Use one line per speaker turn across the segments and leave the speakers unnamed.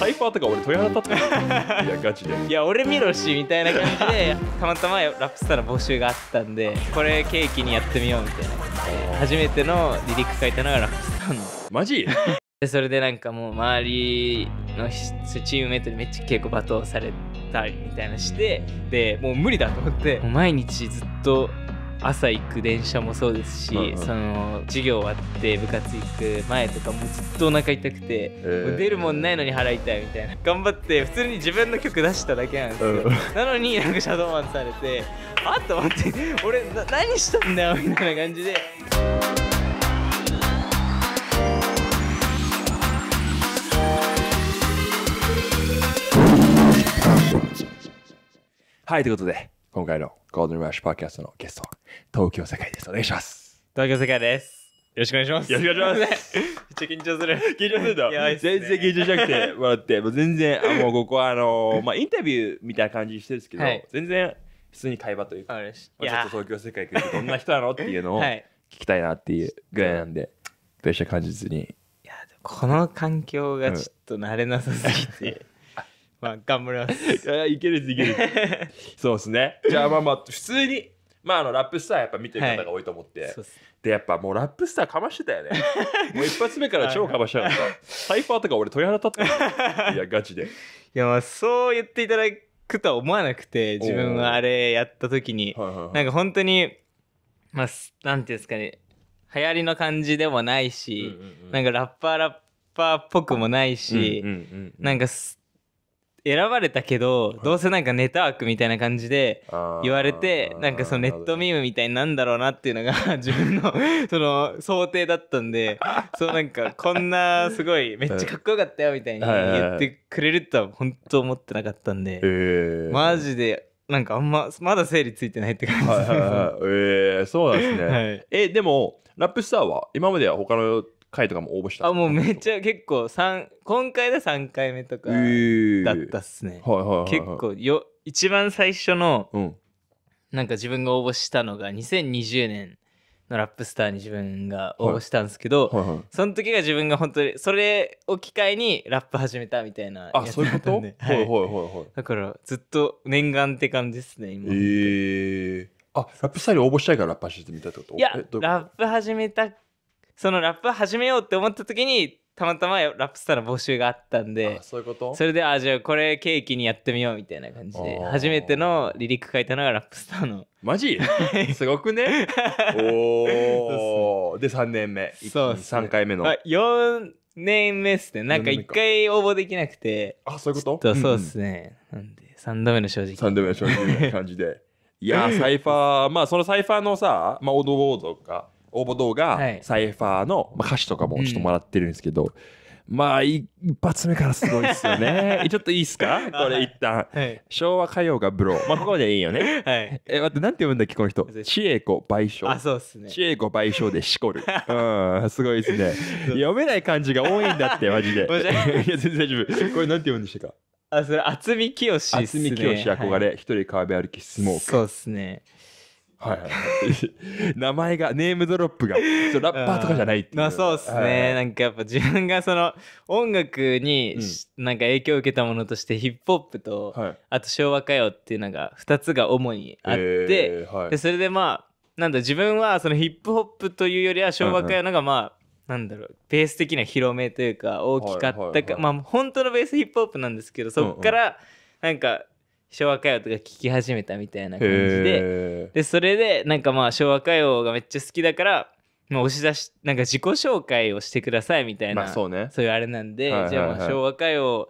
ハイパーとか俺鳥肌立ってるいやガチで
いや俺見ろしみたいな感じでたまたまラップスターの募集があったんでこれケーキにやってみようみたいな初めてのリリック書いたのがラップスターのマジでそれでなんかもう周りのチームメイトにめっちゃ稽古罵倒されたりみたいなしてでもう無理だと思って 毎日ずっと朝行く電車もそうですし、うんうん、その授業終わって部活行く前とかもずっとお腹痛くて、えー、出るもんないのに払いたいみたいな 頑張って普通に自分の曲出しただけなんですよ、うん、なのになんかシャドーマンされてあっと待って俺何したんだよみたいな感じで。
はい、ということで。今回のゴールデンラッシュパーキャストのゲストは東京世界です。お願いします。
東京世界です。
よろしくお願いします。よろしくお願いします。めっちゃ緊張する。緊張するだやばいっすね全然緊張しなくて笑って、もう全然、あもうここはあのー まあインタビューみたいな感じしてるんですけど、はい全然普通に会話というか、あ嬉しまあちょっと東京世界来るどんな人なのっていうのをは聞きたいなっていうぐらいなんで、プレッシャー感じずに。いや
この環
境がちょっと慣れなさすぎて、まあ、頑張ります。いや、いけるです、いける そうですね。じゃあ、まあまあ、普通に、まあ、あの、ラップスターやっぱ見てる方が多いと思って、はい、で、やっぱもうラップスターかましてたよね。もう一発目から超かましちゃった。サイファーとか俺鳥肌立っ
た。いや、ガチで。いや、まあ、そう言っていただくとは思わなくて、自分はあれやった時に、はいはいはい、なんか本当に、まあ、なんていうんですかね、流行りの感じでもないし、うんうんうん、なんかラッパーラッパーっぽくもないし、うんうんうん、なんか選ばれたけどどうせなんかネタ枠みたいな感じで言われてなんかそのネットミームみたいになんだろうなっていうのが 自分のその想定だったんでそうなんかこんなすごいめっちゃかっこよかったよみたいに言ってくれるとは本当思ってなかったんで、えー、マジでなんかあんまま
だ整理ついてないって感じです、はいはい、えー、そうなんですね、はい、えでもラップスターは今までは他の回とかも応募したあもうめっちゃ結構三今回で3回目とかだったっすね、えーはいはいはい結構よ一番最初の、うん、
なんか自分が応募したのが2020年のラップスターに自分が応募したんですけど、はいはいはい、その時が自分が本当にそれを機会にラップ始めたみたいなあそういうこと、はい、いいいだからずっと念願って感じですね今え
ー、あラップスターに応募したいからラップ始めたってこといやラ
ップ始めたそのラップ始めようって思った時にたまたまラップスターの募集があったんでそういうことそれであじゃあこれケーキにやってみようみたいな感じで初めてのリリック書いたのが
ラップスターのマジ すごくね おおで,、3年目そう、ね、3回目の、まあ、4年目っすね
なんか1回応募できな
くてあそういうことそうっすね、うんなんで3度目の正直3度目の正直な感じでいやサイファーまあそのサイファーのさ、まあ、オードボードが応募動画、はいサイファーの、まあ、歌詞とかもちょっともらってるんですけど、まあ一発目からすごいですよね ちょっといいっすかこれ一旦はい。昭和歌謡がブローまあここまでいいよねはい。え待ってなんて読むんだっけこの人知恵子賠あ、償そうっすね。知恵子賠償でしこる うんすごいですね読めない漢字が多いんだってマジで いや全然大丈夫これなんて読むんでしたかあ、それ、渥美清っね。渥美清憧れ、一人川辺歩きスモークそうっすね。はい、はい、名前がネームドロップがラッパーとかじゃないっていう、まあ、そうっすね、はい、な
んかやっぱ自分がその音楽に、うん、なんか影響を受けたものとしてヒップホップと、はい、あと昭和歌謡っていうのが2つが主にあって、えーはい、でそれでまあなんだ自分はそのヒップホップというよりは昭和歌謡のがまあ、なんだろうベース的な広めというか大きかったか、はいはいはい、まあ本当のベースヒップホップなんですけどそこからなんか、昭和歌謡とか聴き始めたみたいな感じででそれでなんかまあ昭和歌謡がめっちゃ好きだからまあ、押し出しなんか自己紹介をしてくださいみたいな、まあ、そうね、そういうあれなんで、はいはいはい、じゃあまあ昭和歌謡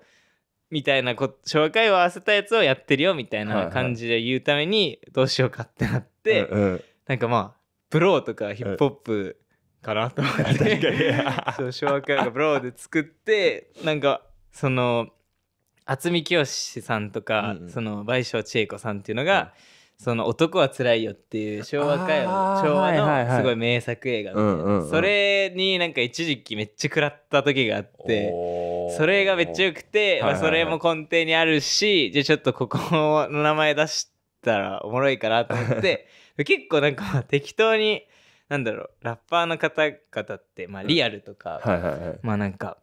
みたいなこ昭和歌謡を合わせたやつをやってるよみたいな感じで言うためにどうしようかってなって、はいはい、なんかまあブローとかヒップホップかなと思って、そう昭和歌謡がブローで作ってなんかその渥美清さんとか、うんうん、その倍賞千恵子さんっていうのが、うん、その「男はつらいよ」っていう昭和歌謡昭和のすごい名作映画で、それになんか一時期めっちゃ食らった時があって。それがめっちゃよくて、まあ、それも根底にあるし、じゃあちょっとここの名前出したらおもろいかなと思って 結構なんか適当になんだろうラッパーの方々って、まあ、リアルとか、まあなんか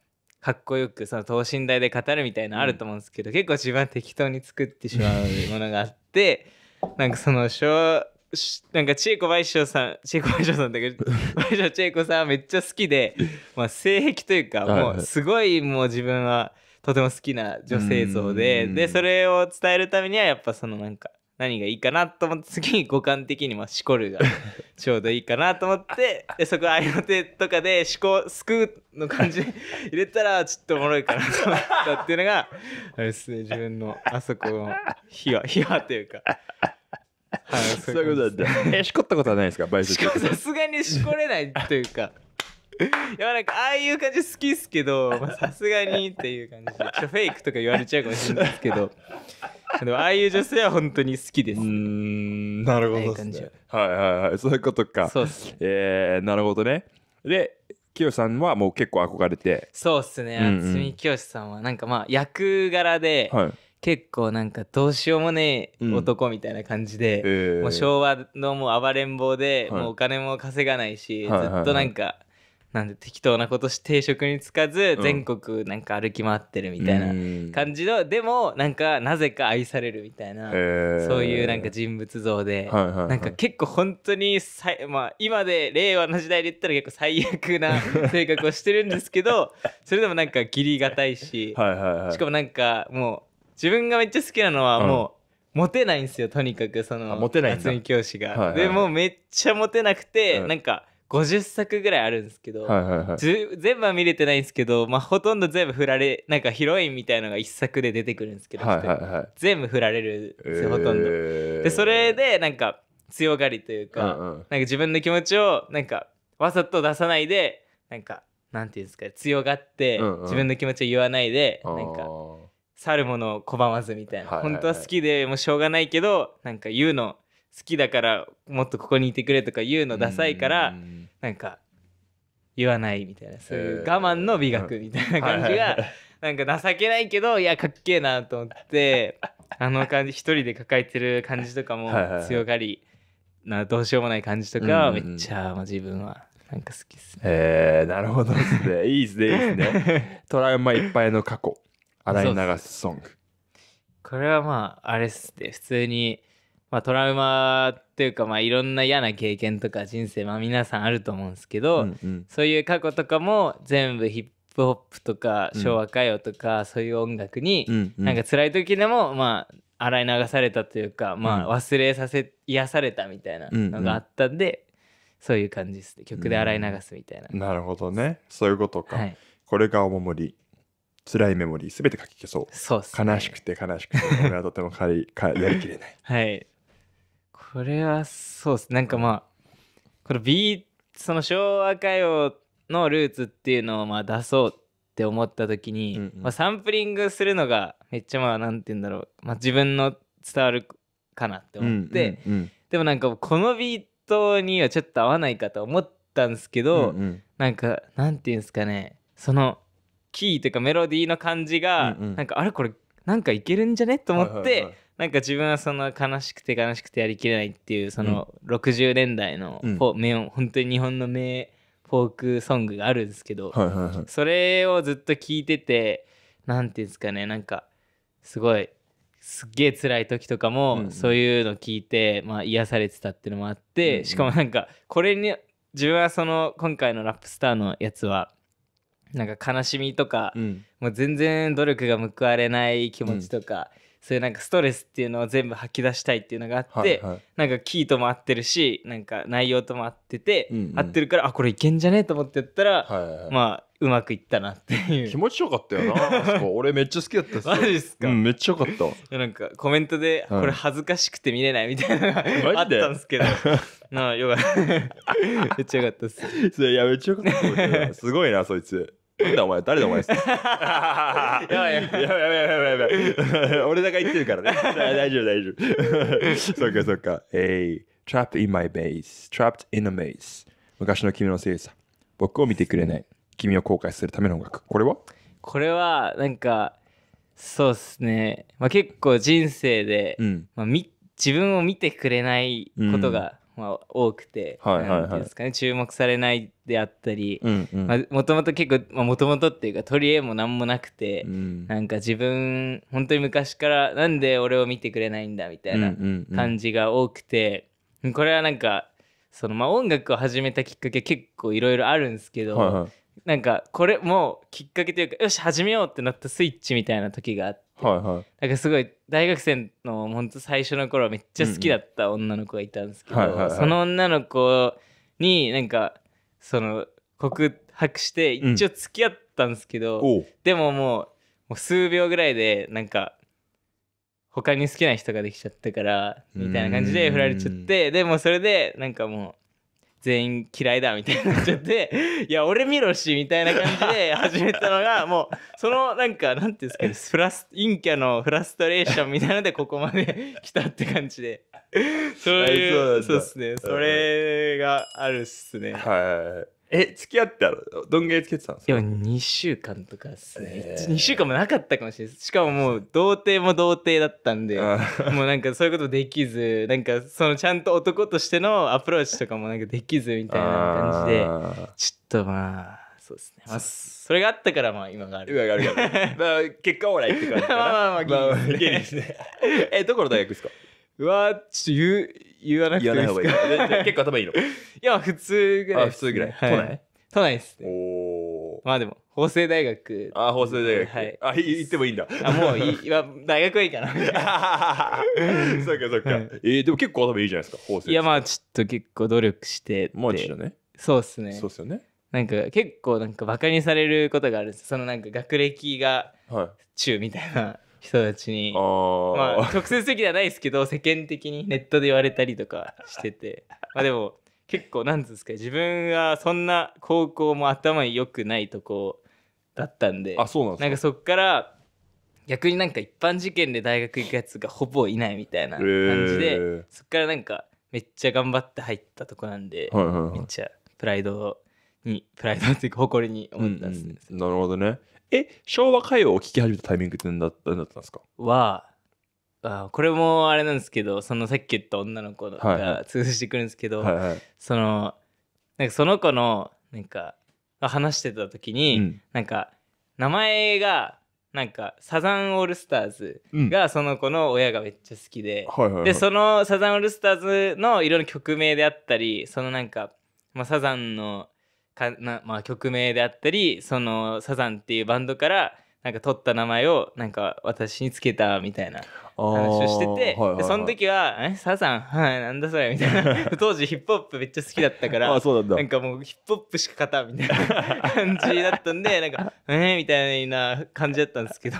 かっこよくその等身大で語るみたいなのあると思うんですけど、うん、結構自分は適当に作ってしまうものがあって なんかその小なんか千恵子倍賞さん千恵子倍賞さんだけど 倍賞千恵子さんはめっちゃ好きで、まあ、性癖というかもうすごいもう自分はとても好きな女性像ででそれを伝えるためにはやっぱそのなんか何がいいかなと思って次に五感的にまあしこるがちょうどいいかなと思って でそこ合いの手とかでしこすくの感じ 入れたらちょっとおもろいかなと思ったっていうのがあれですね自分のあそこの秘話 秘話というか。
はい、そういうことだった。え、しこったことはないですか、バイト。さすがにしこれないというか。
いやなんかああいう感じ好きっすけどさすがにっていう感じでちょフェイクとか言われちゃうかも
しれないですけどでもああいう女性は本当に好きです、うんなるほどですねはいはいはいそういうことかそうっす、ね、えー、なるほどねで清さんはもう結構憧れてそうっすね渥美
清さんはなんかまあ役柄で、はい、結構なんかどうしようもねえ男みたいな感じで、うんえー、もう昭和のもう暴れん坊で、はい、もうお金も稼がないし、はいずっとなんか、なんで適当なことし定職に就かず全国なんか歩き回ってるみたいな感じの、うん、でもなんかなぜか愛されるみたいな、えー、そういうなんか人物像で、はいはいはい、なんか結構本当にさまあ、今で令和の時代で言ったら結構最悪な 性格をしてるんですけどそれでもなんか義理がたいし
はい、しかもな
んかもう自分がめっちゃ好きなのはもう、うんモテないんですよとにかくそのモテ夏教師が、はいはい、でもめっちゃモテなくて、うん、なんか50作ぐらいあるんですけど、はいはいはい、全部は見れてないんですけど、まあ、ほとんど全部振られなんかヒロインみたいのが1作で出てくるんですけど、はいはいはい、全部振られるんですよ、えー、ほとんど。でそれでなんか強がりというかうんうん、なんか自分の気持ちをなんかわざと出さないでなんかなんていうんですか強がって、自分の気持ちを言わないで、うなんか去るものを拒まずみたいな、はいはいはい、本当は好きでもうしょうがないけどなんか言うの好きだからもっとここにいてくれとか言うのダサいからなんか言わないみたいなそういう我慢の美学みたいな感じがなんか情けないけどいやかっけえなと思ってあの感じ一人で抱えてる感じとかも強がり
などうしようもない感
じとかめっちゃ自分はなんか好きっ
すね。えー、なるほどで すね。いいですね。いいですね。トラウマいっぱいの過去。洗い流すソング。
これはまあ、あれっすね。普通にまあ、トラウマっていうか、まあ、いろんな嫌な経験とか人生、まあ、皆さんあると思うんですけど、うんうん、そういう過去とかも全部ヒップホップとか昭和歌謡とか、うん、そういう音楽に、うんうん、なんか辛い時でもまあ洗い流されたというか、まあ、忘れさせ癒されたみたいなのがあったんで、うんうん、そういう感じですね曲で洗い流すみた
いな、うん、なるほどねそういうことか、はい、これがお守り辛いメモリーすべて書き消そうそう、ね、悲しくて悲しくて俺はとてもかりかやりきれな
いはいこれはそうですなんかまあこのビーその昭和歌謡のルーツっていうのをまあ出そうって思った時に、うんうん、まあ、サンプリングするのがめっちゃまあ何て言うんだろう、まあ、自分の伝わるかなって思って、うんうんうん、でもなんかこのビートにはちょっと合わないかと思ったんですけど、うんうん、なんか何て言うんですかねそのキーというかメロディーの感じが、うんうん、なんかあれこれなんかいけるんじゃねと思って、はいはいはいなんか自分はその悲しくて悲しくてやりきれないっていうその60年代のフォ、うん、名本当に日本の名フォークソングがあるんですけど、はいはいはい、それをずっと聞いてて何ていうんですかねなんかすごいすっげえ辛い時とかもそういうの聞いて、うん、まあ癒されてたっていうのもあって、うん、しかもなんかこれに自分はその今回のラップスターのやつはなんか悲しみとか、うん、もう全然努力が報われない気持ちとか、うそういうなんかストレスっていうのを全部吐き出したいっていうのがあって、はいはい、なんかキーとも合ってるしなんか内容とも合ってて、うんうん、合ってるからあこれいけんじゃねえと思ってやったら、はいはいはい、まあうまくいっ
たなっていう気持ちよかったよな 俺めっちゃ好きだったっすマジっすか、うん、めっちゃよかっ
たなんかコメントで、これ恥ずかしくて見れないみたいなのが、うん、あったんで
すけど なあよかった めっちゃよかったっすいやめっちゃよかったすごいなそいつなんだお前誰だお前やばいやばいやばいやばいやばい俺だけ言ってるからね大丈夫大丈夫そっかそっかえ trapped in my base trapped in a maze 昔の君のせいさ僕を見てくれない君を後悔するための音楽これは
これはなんかそうっすね、まあ、結構人生で、うん、まあ、み自分を見てくれないことが、うんまあ、多くて、いいですかね注目されないであったりもともと結構もともとっていうか取り柄も何もなくて、うん、なんか自分本当に昔からなんで俺を見てくれないんだみたいな感じが多くて、これはなんかその、まあ、音楽を始めたきっかけ結構いろいろあるんですけど、はいはい、なんかこれもきっかけというかよし始めようってなったスイッチみたいな時があっ
て。て、はいはい、
なんかすごい大学生のほんと最初の頃めっちゃ好きだった女の子がいたんですけど、うんうんその女の子になんかその告白して一応付き合ったんですけど、うん、でももうもう数秒ぐらいでなんか他に好きな人ができちゃったからみたいな感じで振られちゃってでもそれでなんかもう。全員嫌いだみたいになっちゃって いや俺見ろしみたいな感じで 始めたのがもうそのなんかなんていうんですかフラス陰キャのフラストレーションみたいなのでここまで 来たって感じでそういうそうですねそ
れがあるっすねはいえ、付
き合ってたのどんぐらい付き合ってたんですかいや、2週間とかですね、えー、2週間もなかったかもしれないです。しかももう、童貞も童貞だったんで、もうなんかそういうことできず、なんかそのちゃんと男としてのアプローチとかもなんかできずみたいな感じで、ちょっとまあ、そうですね。まあ、それがあったから、まあ、今がある。今があるから。
まあ、結果オーライって感じかな。まあまあまあ、ギリですね。え、どこの大学ですかうわちょっと言う言わなくていいですか言わない方がいい。結構頭いいの。いや、普通ぐらい、あ、普通ぐらい。はい、都内
都内ですね。おまあでも、法政大学。あ、法政大学。はい。あ、行ってもいいんだ。あ、もういい。大学はいいかな。そっかそ
っか。はい、えー、でも結構頭いいじゃないですか、法政。いや、まあちょっと結構努力してて。もうちょっとね。そうっすね。そうっすよね。
なんか結構なんかバカにされることがあるんですそのなんか学歴が中みたいな、はい人たちにまあ、直接的ではないですけど世間的にネットで言われたりとかしててまあでも結構なんですか自分はそんな高校も頭良くないとこだったんであそうなんなんかそっから逆になんか一般受験で大学行くやつがほぼいないみたいな感じで、えー、そっからなんかめっちゃ頑張って入ったとこなんで、はいはいはい、めっちゃ
プライドにプライドっていうか誇りに思ったんですね、うんうん、なるほどねえ、昭和歌謡を聴き始めたタイミングって何だったんですか
は、あこれもあれなんですけど、そのさっき言った女の子が通じしてくるんですけど、はいはい、その、なんかその子の、なんか、話してた時に、うん、なんか、名前が、なんかサザンオールスターズがその子の親がめっちゃ好きで、でそのサザンオールスターズのいろんな曲名であったりそのなんか、まあ、サザンのかな、まあ、曲名であったりそのサザンっていうバンドからなんか取った名前をなんか私につけたみたいな話をしてて、はいはいはい、その時は「えサザン はいなんだそれ」みたいな 当時ヒップホップめっちゃ好きだったからあそうなんかもうヒップホップしか勝たんみたいな 感じだったんでなんか「えー、みたいな感じだったんですけど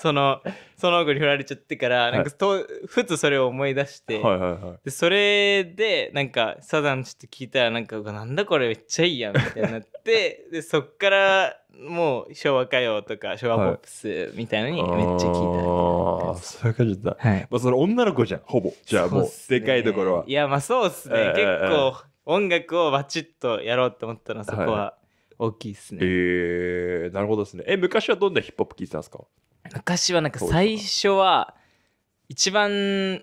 そのその子に振られちゃってからなんかと、ふつそれを思い出して、はいはいはい、でそれでなんかサザンちょっと聞いたらなんか「なんだこれめっちゃいいやん」みたいになってでそっから。もう昭和歌謡とか昭和ポップスみたいのにめっちゃ聞いた、
はい、ああそういう感じだ、はいまあ、それ女の子じゃんほぼじゃあもう、ね、でかいところは
いやまあそうっすね、えー、結構音楽をバチッとやろうと思ったのそこは
大きいっすね、はい、えー、なるほどですねえ昔はどんなヒップホップ聞いてたんですか
昔はなんか最初は一番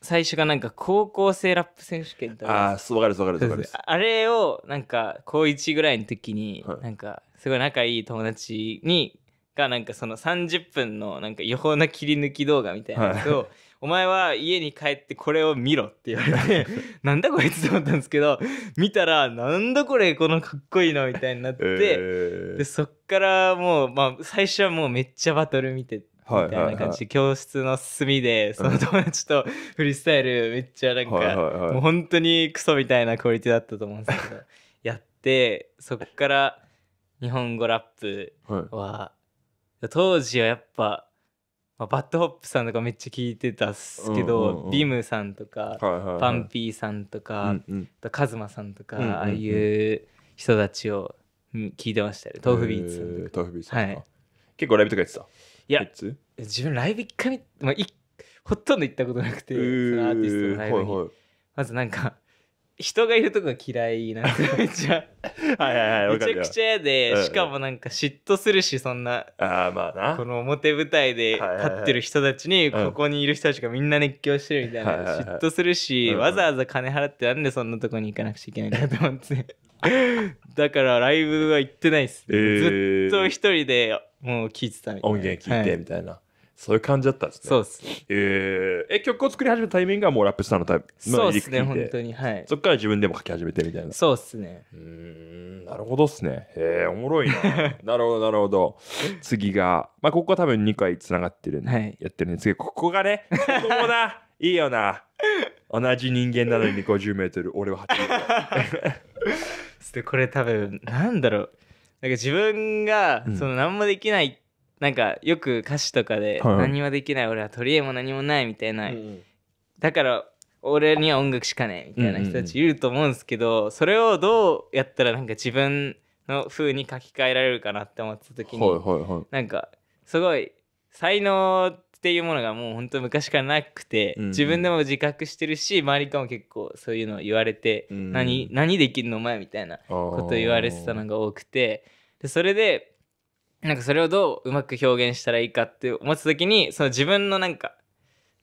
最初がなんか高校生ラップ選手権だああ、そ
うわかるわかるわかる。
あれをなんか高1ぐらいの時に、なんかすごい仲いい友達にがなんかその30分のなんか予報な切り抜き動画みたいなやを、はい、お前は家に帰ってこれを見ろって言われて なんだこいつと思ったんですけど見たらなんだこれこのかっこいいのみたいになって、えー、でそっからもう、まあ、最初はもうめっちゃバトル見てみたいな感じで教室の隅でその友達とフリースタイルめっちゃなんかもう本当にクソみたいなクオリティだったと思うんですけど やってそっから日本語ラップは当時はやっぱまあ、バッドホップさんとかめっちゃ聞いてたっすけど、うんうんうん、ビムさんとか、はいはいはい、パンピーさんとか、うんうん、カズマさんとか、うんうんうん、ああいう人たちを
聞いてましたよ、うんうん、豆腐ビーツさんとか。結構ライブとかやってたいや
自分ライブ一回、まあ、いほとんど行ったことなくてそ
のアーティストのライブに、はいはい、
まずなんか人がいるとこが嫌いなん めっちゃ
はいはい、はい、めちゃくちゃ嫌で、しか
もなんか嫉妬するしそんなあまあなこの表舞台で立ってる人たちに、ここにいる人たちがみんな熱狂してるみたいな、嫉妬するし、わざわざ金払ってなんでそんなとこに行かなくちゃいけないんだと思って だからライブは行ってない
です、えー、ずっと
一人でもう
聴いてたみたいな音源聴いてみたいな、はい、そういう感じだったんですねそうっすえー、え曲を作り始めたタイミングはもうラップスターのタイプそうですね本当にはいそっから自分でも書き始めてみたいなそうっすねうんなるほどっすねへえおもろいな なるほどなるほど次がまあここは多分2回つながってるんで、はい、やってるんですけどここがねここもな いいよな同じ人間なのに50メートル俺は8
でこれ多分なんだろうなんか自分がその何もできない、うん、なんかよく歌詞とかで何もできない、俺は取り柄も何もないみたいな、うん、だから俺には音楽しかねみたいな人たちいると思うんですけど、それをどうやったらなんか自分の風に書き換えられるかなって思った時に、はなんかすごい才能ってっていうものがもう本当昔からなくて、うん自分でも自覚してるし周りからも結構そういうの言われて、うん、何何できるのお前みたいなこと言われてたのが多くてでそれでなんかそれをどううまく表現したらいいかって思った時にその自分のなんか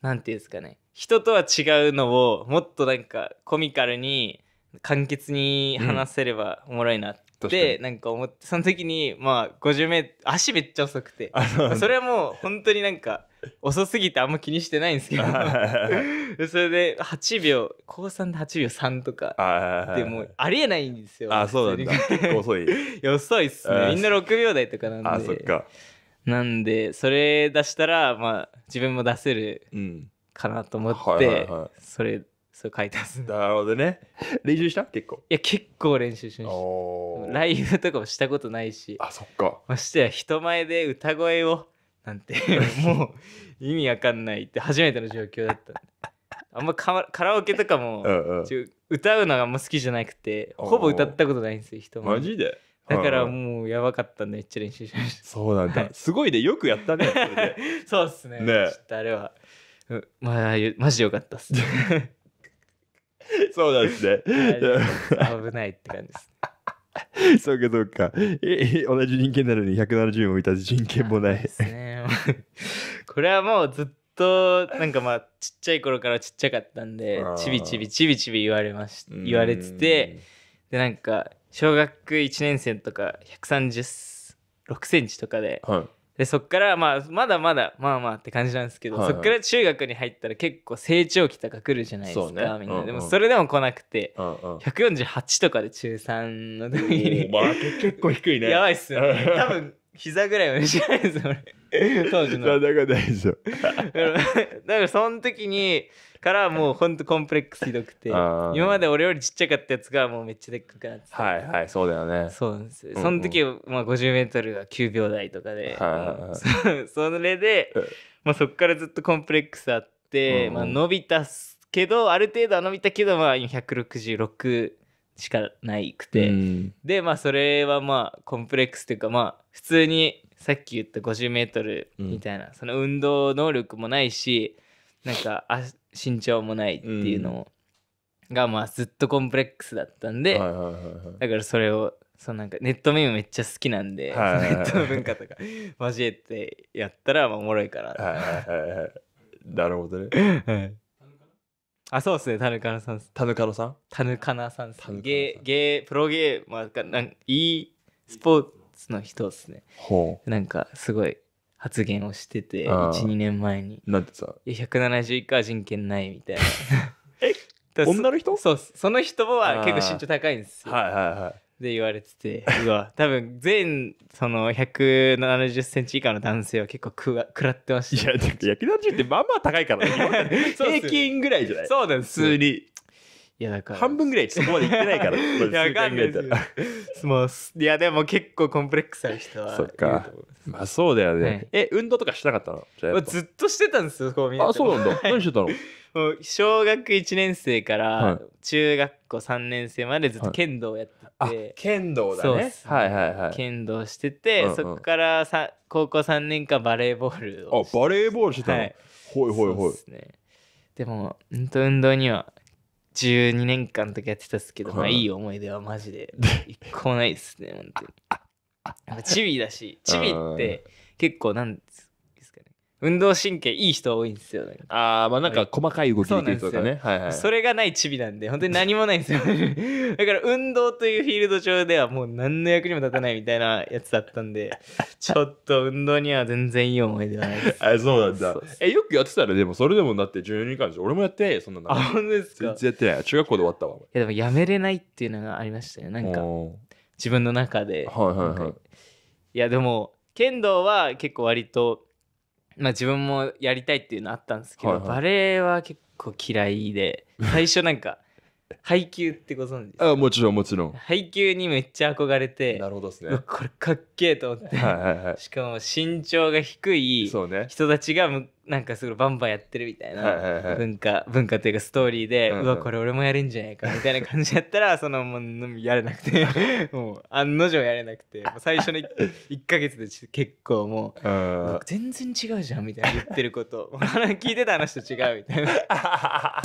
なんていうんですかね人とは違うのをもっとなんかコミカルに簡潔に話せればおもろいなって、うん、なんか思ってその時にまあ 50m 足めっちゃ遅くてそれはもう本当になんか遅すぎてあんま気にしてないんですけど それで8秒高3で8秒3とかでもありえないんですよあそうなんだ遅い 遅いっすねみんな6秒台とかなんであそっかなんでそれ出したらまあ自分も出せるかなと思って、それそう書いたんすなるほどね練習した結構いや結構練習しましたライブとかもしたことないしあそっかましてや人前で歌声をなんてもう意味わかんないって初めての状況だったあんまカラオケとかも、うんうん、歌うのがあんま好きじゃなくてほぼ歌ったことないんですよ人もマジでだからもうやばかったんでめっちゃ練習しましたそうなんだ、はい、すごいねよくやったね そうっすねねちょっとあれはまあマジよかったっすね そうなんですね危ないって感じです
そうかそうか。同じ人間なのに170もいた人権もない。
これはもうずっとなんかまあちっちゃい頃からちっちゃかったんでちびちびちびちび言われまし言われててでなんか小学1年生とか136センチとかで、はい、でそっからまあまだまだまあまあって感じなんですけど、はいはい、そっから中学に入ったら結構成長期とか来るじゃないですか、ね、みんな、うんうん、でもそれでも来なくて、うんうん、148とかで中3の時に、まあ、結構低いねやばいっすよ、ね、多分膝ぐらいはしないですよ 当時だ
から大丈夫。だ
からその時にからもうほんとコンプレックスひどくて、今まで俺よりちっちゃかったやつがもうめっちゃでっかくなって
はいはいそうだよね。そうなんですよ。その時、まあ、50m が9秒台とかで、そ
れで、まあ、そこからずっとコンプレックスあって、まあ、伸びたけどある程度は伸びたけどまあ今166。しかないくて、うん、でまあそれはまあコンプレックスというかまあ普通にさっき言った 50m みたいな、うん、その運動能力もないしなんか身長もないっていうのが、まあずっとコンプレックスだったんで、だからそれをそのなんかネットメイムめっちゃ好きなんで、ネットの文化とか交えてやったらまあおもろい
かな、はいはいはいはい、なるほどね、
あ、そうですね、タヌカナさん。タヌカノさんタヌカナさんです。ゲゲー、プロゲーまあ、か、なんか、いいスポーツの人ですね。ほう。なんか、すごい発言をしてて、あー1、2年前に。なんてさ、いや、170以は人権ないみたいな。えだ女の人そうっその人は結構身長高いんですよ。はいはいはい。で言われててうわ多分全その1 7 0ンチ以下の男性は結構くわ食らっ
てましたいやだっ170ってまあまあ高いからね 平均ぐらいじゃないそうなんです普通にいやだから半分ぐらいそこまでいってないからいやかんないですもいやでも結構コンプレックスある人はそっかまあそうだよね、はい、え運動とかしなかった
のずっとしてたんですよこうみんなあそうなんだ何してたの小学1年生から中学校3年生までずっと剣道をやってて、はい、剣道だねはいはいはい剣道してて、うんうん、そこからさ高校3年間バレーボールをあバレーボールしてたの、はい、ほいほいほいで、ね、でも運動には12年間とかやってたっすけど、はい、まあいい思い出はマジで一個もないっすね本当にチビだしチビって結構なんです運動神経いい人多いんですよ。ああ、まあなんか細かい動きできるとかね。はいはい、それがないチビなんで、本当に何もないんですよ。だから運動というフィールド上ではもう何の役にも立たないみたいなやつだったんで、ちょっと運動には全然いい思い出はないです。
あそうなんだ。え、よくやってたら、でもそれでもだって12巻で俺もやってないよ、そんなの。あ、本当ですか全然やってない。中学校で終わったわ。い
やでもやめれないっていうのがありましたよ。なんか、自分の中で。はいはいはい。いやでも、剣道は結構割と、まあ、自分もやりたいっていうのあったんですけど、はいはい、バレエは結構嫌いで 最初なんか配給ってご存知です
かあもちろんもちろん
配給にめっちゃ憧れてなるほどですねこれかっけえと思って、はいはいはい、しかも身長が低い人たちがむ、なんかすごいバンバンやってるみたいな文化、文化というかストーリーで、うわこれ俺もやるんじゃないかみたいな感じやったらそのもうやれなくて もう案の定やれなくて最初の1か月で結構もう全然違うじゃんみたいな言ってること聞いてた話と違うみたいな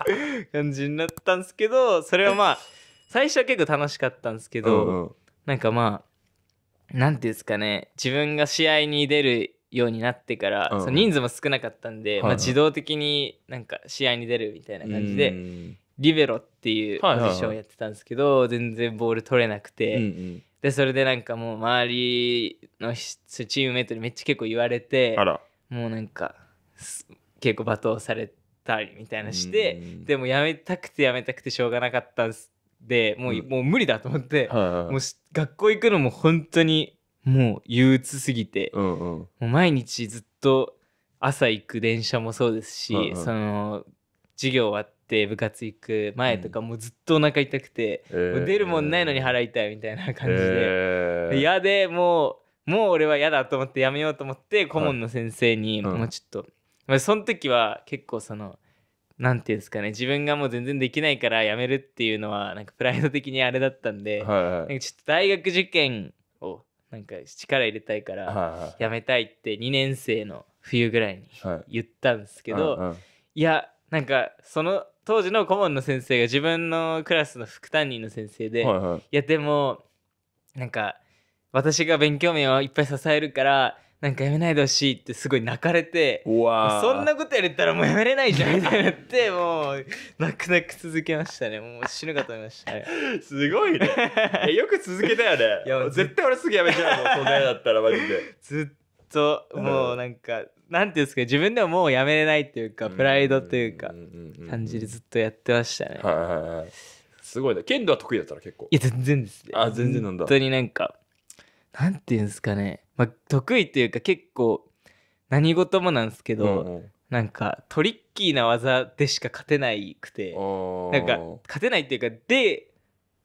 感じになったんですけどそれはまあ最初は結構楽しかったんですけど、うなんかまあなんていうんですかね自分が試合に出るようになってから、うん、その人数も少なかったんで、はいはい、まあ、自動的になんか試合に出るみたいな感じで、リベロっていうポジションをやってたんですけど、はいはいはい、全然ボール取れなくて、うんうん、でそれでなんかもう周りのチームメートにめっちゃ結構言われてもうなんか結構罵倒されたりみたいなして、うん、でもやめたくてやめたくてしょうがなかったんですでもううん、もう無理だと思って、はいはい、もう学校行くのも本当にもう憂鬱すぎて、うんうん、もう毎日ずっと朝行く電車もそうですし、うんうん、その授業終わって部活行く前とかもうずっとお腹痛くて、うん、出るもんないのに腹痛いみたいな感じで、えー、やでもうもう俺は嫌だと思ってやめようと思って顧問の先生に、もうちょっと、まあ、その時は結構その。何ていうんですかね自分がもう全然できないからやめるっていうのはなんかプライド的にあれだったんで、はいはい、なんかちょっと大学受験をなんか力入れたいからやめたいって2年生の冬ぐらいに言ったんですけど、はいいやなんかその当時の顧問の先生が自分のクラスの副担任の先生で、はいはい、いやでもなんか私が勉強面をいっぱい支えるからなんかやめないでほしいってすごい泣かれて、
そんなことやれたらもうやめれないじゃんみたいになっ
て、もう泣く泣く続けましたね。もう死ぬかと思いました、すごいね。
よく続けたよね。
いや絶対俺すぐやめちゃうもん、そんなやだったらマジで。ずっと、もうなんか、なんていうんですか、自分でももうやめれないっていうか、プライドというか、感じでずっとやってましたね。はいはいはい。
すごいね。剣道は得意だったら結構。いや、全然で
すね。あ、全然なんだ。本当になんか、なんていうんですかね。まあ、得意っていうか結構何事もなんですけど、うんうん、なんかトリッキーな技でしか勝てないくてなんか勝てないっていうかで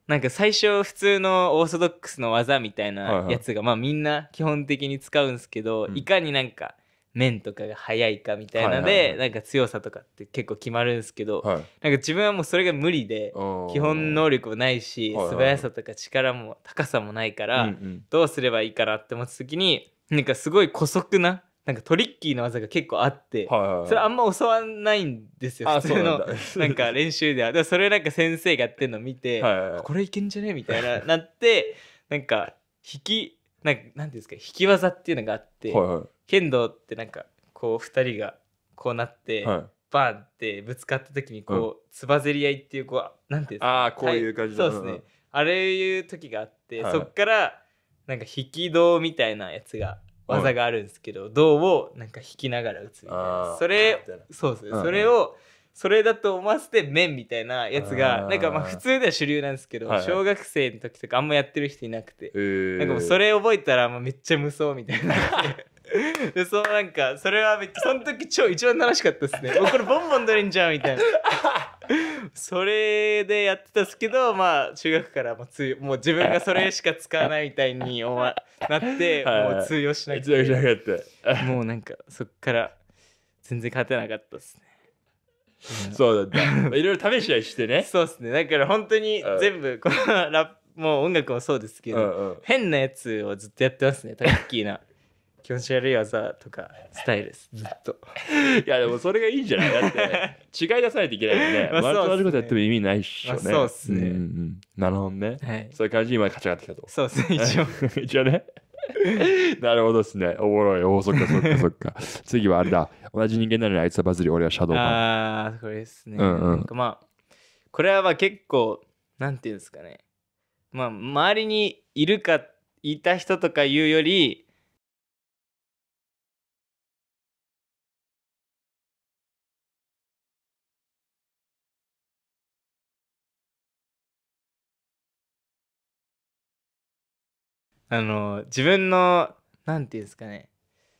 なんか最初普通のオーソドックスの技みたいなやつが、はいはい、まあみんな基本的に使うんですけど、うん、いかになんか面とかが早いかみたいなので、なんか強さとかって結構決まるんですけど、なんか自分はもうそれが無理で基本能力もないし、素早さとか力も高さもないから、どうすればいいかなって思った時になんかすごい古速ななんかトリッキーな技が結構あって、それあんま教わんないんですよ普通のなんか練習ではでそれなんか先生がやってるの見て、これいけんじゃねみたいななってなんか引きなんかなんですか引き技っていうのがあって、はいはい、剣道ってなんかこう2人がこうなって、はい、バンってぶつかった時にこう、うん、つばぜり合いっていうこうなんていうんですかあこういう感じ、はい、そうですね、あれいう時があって、はい、そっからなんか引き道みたいなやつが技があるんですけど、はい、銅をなんか引きながら打つ
みたいな、それそうですね、それ
を、それだと思わせて麺みたいなやつがなんかまあ普通では主流なんですけど、小学生の時とかあんまやってる人いなくて、
えなんかもうそ
れ覚えたらもうめっちゃ無双みたいな。でそうなんかそれはめっちゃその時超一番楽しかったですね これボンボン取れんじゃんみたいなそれでやってたっすけどまあ中学からもう通もう自分がそれしか使わないみたいに
お、わなってもう通用しなくて
もうなんかそっから全然勝てなかったっすねそうだっ
た いろいろ試し合いしてね
そうですねだから本当に全部このラップもう音楽もそうですけど、うんうん、変なやつをずっとやってますねタッキーな 気持ち悪い技とかスタイルですずっと
いやでもそれがいいんじゃないだって違い出さないといけないよね まあそう悪いことやっても意味ないっしょね、そうっすね、うんうん、なるほどね、はい、そういう感じに今勝ち上がってきたとそうっすね一応一応ね なるほどですね。おもろい。おそっかそっかそっか。次はあれだ。同じ人間なのにあいつはバズり、俺はシャドウあ
あ、これですね。うんうん、まあ、これはまあ結構、なんていうんですかね。まあ、周りにいるか、いた人とかいうより、あの自分のなんていうんですかね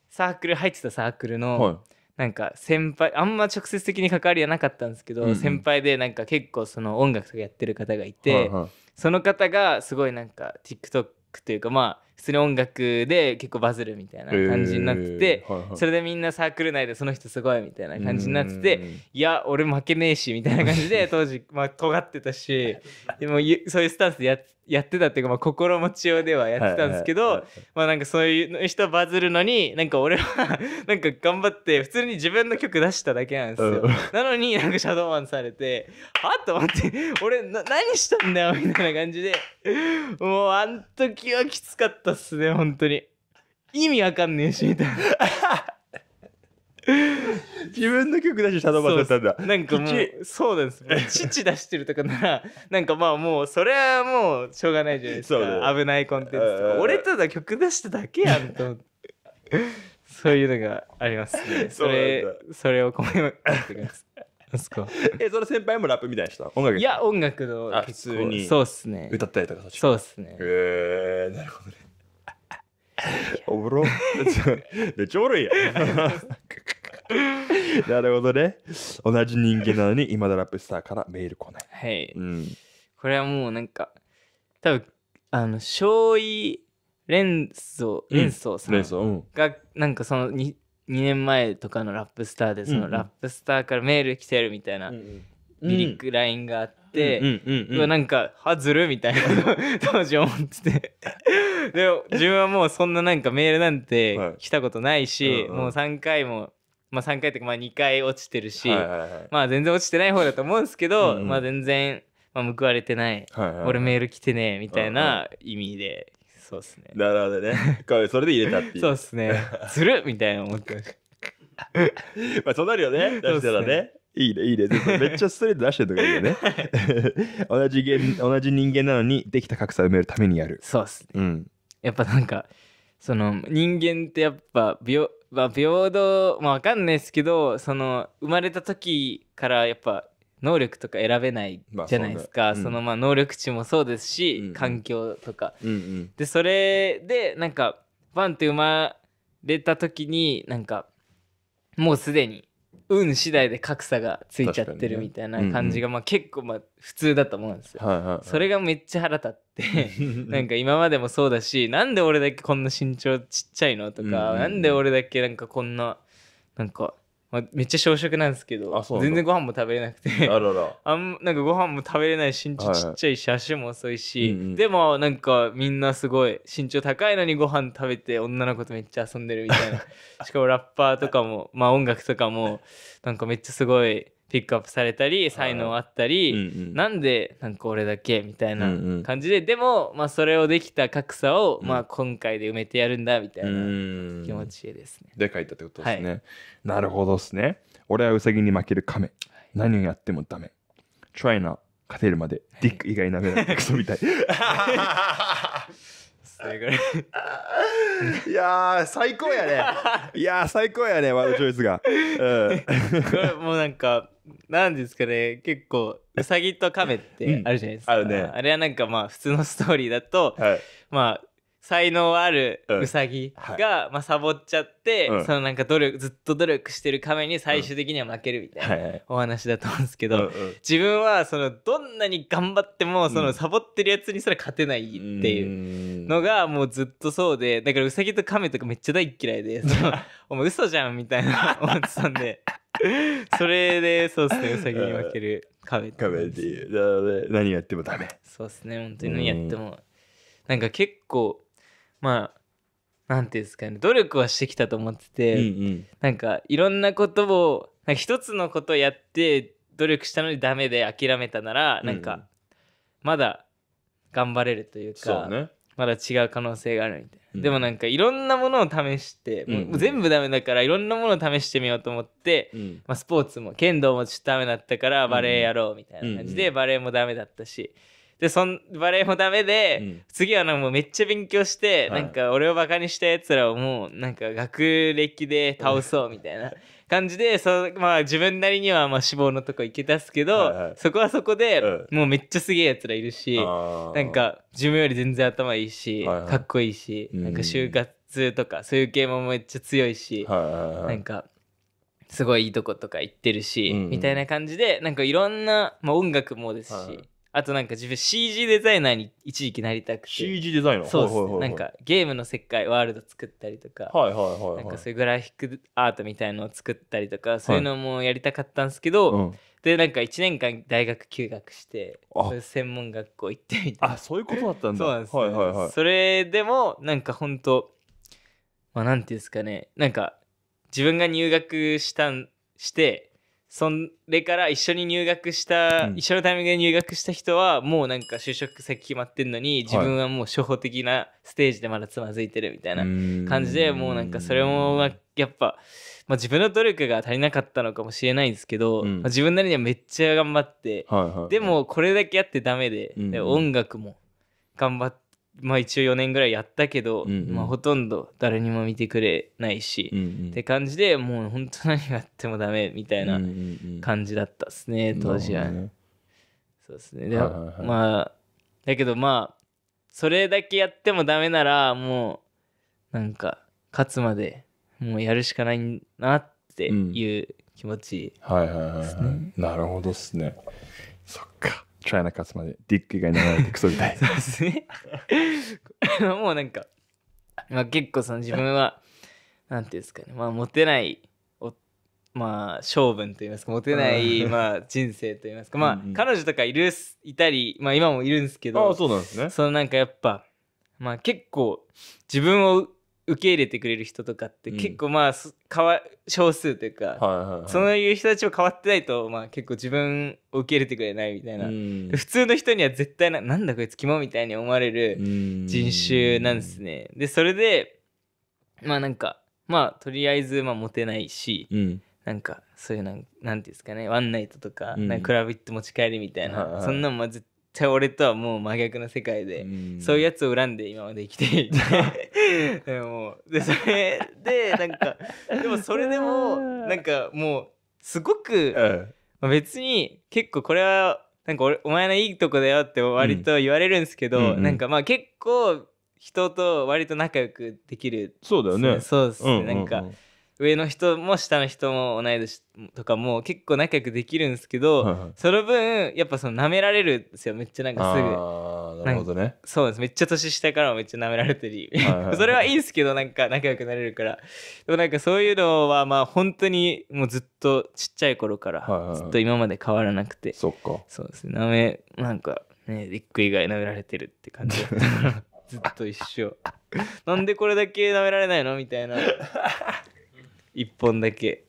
サークル入ってたサークルの、はいなんか先輩あんま直接的に関わりはなかったんですけど、うんうん、先輩でなんか結構その音楽とかやってる方がいて、はいはい、その方がすごいなんか TikTok というかまあ普通に音楽で結構バズるみたいな感じになってて、えーはいはい、それでみんなサークル内でその人すごいみたいな感じになってていや俺負けねえしみたいな感じで 当時まあ尖ってたしでもそういうスタンスでややってたっていうか、まあ、心持ちようではやってたんですけど、はいはいはいはい、まあなんかそういう人バズるのになんか俺は なんか頑張って普通に自分の曲出しただけなんですよ、うん、なのになんかシャドーマンされてあっと思って俺な何したんだよみたいな感じでもうあん時はきつかったっすね本当に意味わかんねえしみたいな
自分の曲だしシャドーバたんだなんかもう
そうなんです 父出してるとかならなんかまあもうそれはもうしょうがないじゃないですか危ないコンテンツ俺
ただ曲出しただけやんと
そういうのがありますね それそ
れをこめって えその先輩もラップみたいにした音楽いや音楽の普通にそうっすね歌ったりとかそうっすねへえなるほどねおもろ。でっちゃろいや。なるほどね。同じ人間なのに今だラップスターからメール来ない。はい。うん、
これはもうなんか、多分あの、醤油連想、連想さんうん、が、なんかその2、2年前とかのラップスターでそのラップスターからメール来てるみたいなうんリリックラインがあって、うんうんうんうん、なんかはずるみたいな 当時思っててでも自分はもうそんななんかメールなんて来たことないし、はいうんうん、もう3回もまあ、3回とかまあ2回落ちてるし、はいはいはい、まあ全然落ちてない方だと思うんですけど、うんうん、まあ全然、まあ、報われてないはいはいはい、俺メール来てねみたいな意味で、そうっすね
なるほどね それで入れたっていうそうっすねずるみたいな思ってました まあそうなるよね出したらねいいね、いいね。めっちゃストレート出してるとかいいよね。同じ人同じ人間なのに、できた格差を埋めるためにやる。そうっすね。うん、やっぱなんか、その
人間ってやっぱ平,、まあ、平等、まあ、分かんないですけど、その生まれた時からやっぱ能力とか選べないじゃないですか、まあそうん、そのまあ能力値もそうですし、うん、環境とか、うんうん、でそれでなんかバンって生まれた時になんかもうすでに運次第で格差がついちゃってるみたいな感じが、まあ、結構まあ普通だと思うんですよ。はいはいはい、それがめっちゃ腹立って なんか今までもそうだしなんで俺だけこんな身長ちっちゃいのとか、うんうん、なんで俺だけなんかこんななんかまあ、めっちゃ小食なんですけど全然ご飯も食べれなくてあらら あんなんかご飯も食べれない身長ちっちゃいし、はい、足も遅いし、うんうん、でもなんかみんなすごい身長高いのにご飯食べて女の子とめっちゃ遊んでるみたいな しかもラッパーとかもまあ音楽とかもなんかめっちゃすごいピックアップされたり才能あったり、うんうん、なんでなんか俺だけみたいな感じで、うんうん、でも、まあ、それをできた格差を、うん、まあ、今回で埋めてやるんだみたいな気持ちで
すね。で書いたってことですね。はい、なるほどですね。俺はウサギに負ける亀、はい、何をやってもダメ。ライナな勝てるまで、ディック以外なめないクソみたい。ですねいや最高やね いや最高やねワードチョイスが、
うん、これもうなんかなんですかね結構うさぎと亀ってあるじゃないですか、うん、あるねあれはなんかまあ普通のストーリーだと、はい、まあ才能あるうさぎが、まあ、サボっちゃって、そのなんか努力ずっと努力してる亀に最終的には負けるみたいなお話だと思うんですけど、自分はそのどんなに頑張ってもそのサボってるやつにすら勝てないっていうのがもうずっとそうでだからうさぎと亀とかめっちゃ大嫌いで そのお前嘘じゃんみたいな 思ってたんでそれでそうっすねうさぎに負ける亀って亀ってい
う何やってもダメそうっすね本当に何やっても、
なんか結構まあ何ていうんですかね努力はしてきたと思ってて、うんうん、なんかいろんなことをなんか一つのことをやって努力したのにダメで諦めたなら、うんうん、なんかまだ頑張れるというか、ね、まだ違う可能性があるみたいな、うん、でもなんかいろんなものを試して、うんうん、もう全部ダメだからいろんなものを試してみようと思って、うん、まあ、スポーツも剣道もちょっとダメだったからバレエやろうみたいな感じで、バレエもダメだったし。うんうんでそんバレエもダメで、うん、次はなもうめっちゃ勉強して、はい、なんか俺をバカにしたやつらをもうなんか学歴で倒そうみたいな 感じでそ、まあ、自分なりにはまあ志望のとこ行けたすけど、はいはい、そこはそこで、うん、もうめっちゃすげえやつらいるしなんか自分より全然頭いいし、はいはい、かっこいいし、うん、なんか就活とかそういう系もめっちゃ強いし、はいはいはい、なんか。すごいいいとことか行ってるし、うんうん、みたいな感じでなんかいろんな、まあ、音楽もですし、はいあとなんか自分 CG デザイナーに一時期なりたくて CG デザイナーそうですね、なんかゲームの世界ワールド作ったりとかはいはいはい、はい、なんかそういうグラフィックアートみたいのを作ったりとかそういうのもやりたかったんですけど、うんでなんか1年間大学休学して専門学校
行ってみたいなあそういうことだったんだ そうなんです、ね、はいはいはい
それでもなんかほんとまあなんていうんですかねなんか自分が入学したんしてそれから一緒に入学した、うん、一緒のタイミングで入学した人はもうなんか就職先決まってんのに自分はもう初歩的なステージでまだつまずいてるみたいな感じで、もうなんかそれもやっぱ、まあ、自分の努力が足りなかったのかもしれないですけど、うん、まあ、自分なりにはめっちゃ頑張って、はいはいはい、でもこれだけやってダメでで、音楽も頑張って。まあ、一応4年ぐらいやったけど、うんうん、まあ、ほとんど誰にも見てくれないし、うんうん、って感じでもう本当何があってもダメみたいな感じだったっすね、うんうんうん、当時は、ね、そうですねで、はいはいはい、まあだけどまあそれだけやってもダメならもうなんか勝つまでもうやるしかないなっていう気持ち、ねうん、はいはいはい、はい、
なるほどっすねそっかチャイナ勝つまでディックが外流れてクソみたい そうですね
もうなんか、まあ、結構その自分はなんていうんですかねまあモテないまあ性分と言いますかモテないまあ人生と言いますかまあ、彼女とかいるいたりまあ今もいるんですけどあそうなんですねそのなんかやっぱまあ結構自分を受け入れてくれる人とかって結構まあ、かわ少数というか、はいはいそういう人たちも変わってないと、まあ、結構自分を受け入れてくれないみたいな、普通の人には絶対ななんだこいつ肝みたいに思われる人種なんですね。でそれでまあなんかまあとりあえずまあモテないし、うん、なんかそういうなんなんていうんですかねワンナイトとか,、なんかクラブ行って持ち帰りみたいな、そんなんまあ絶対俺とはもう真逆の世界で、うん、そういうやつを恨んで今まで生きていて でもでそれでなんかでもそれでもなんかもうすごく、うん、まあ、別に結構これはなんか俺お前のいいとこだよって割と言われるんですけど、うんうん、なんかまあ結構人と割と仲良くできるそうだよねそうですね、うんうんうん、なんか上の人も下の人も同い年とかも結構仲良くできるんですけど、はいはい、その分やっぱその舐められるんですよめっちゃなんかすぐああなるほどねそうですめっちゃ年下からもめっちゃ舐められてる、はいはい、それはいいんですけどなんか仲良くなれるからでもなんかそういうのはまあ本当にもうずっとちっちゃい頃からずっと今まで変わらなくて、はいはいはい、そっかそうですね舐めなんかねリック以外舐められてるって感じ ずっと一緒なんでこれだけ舐められないのみたいな一本だけ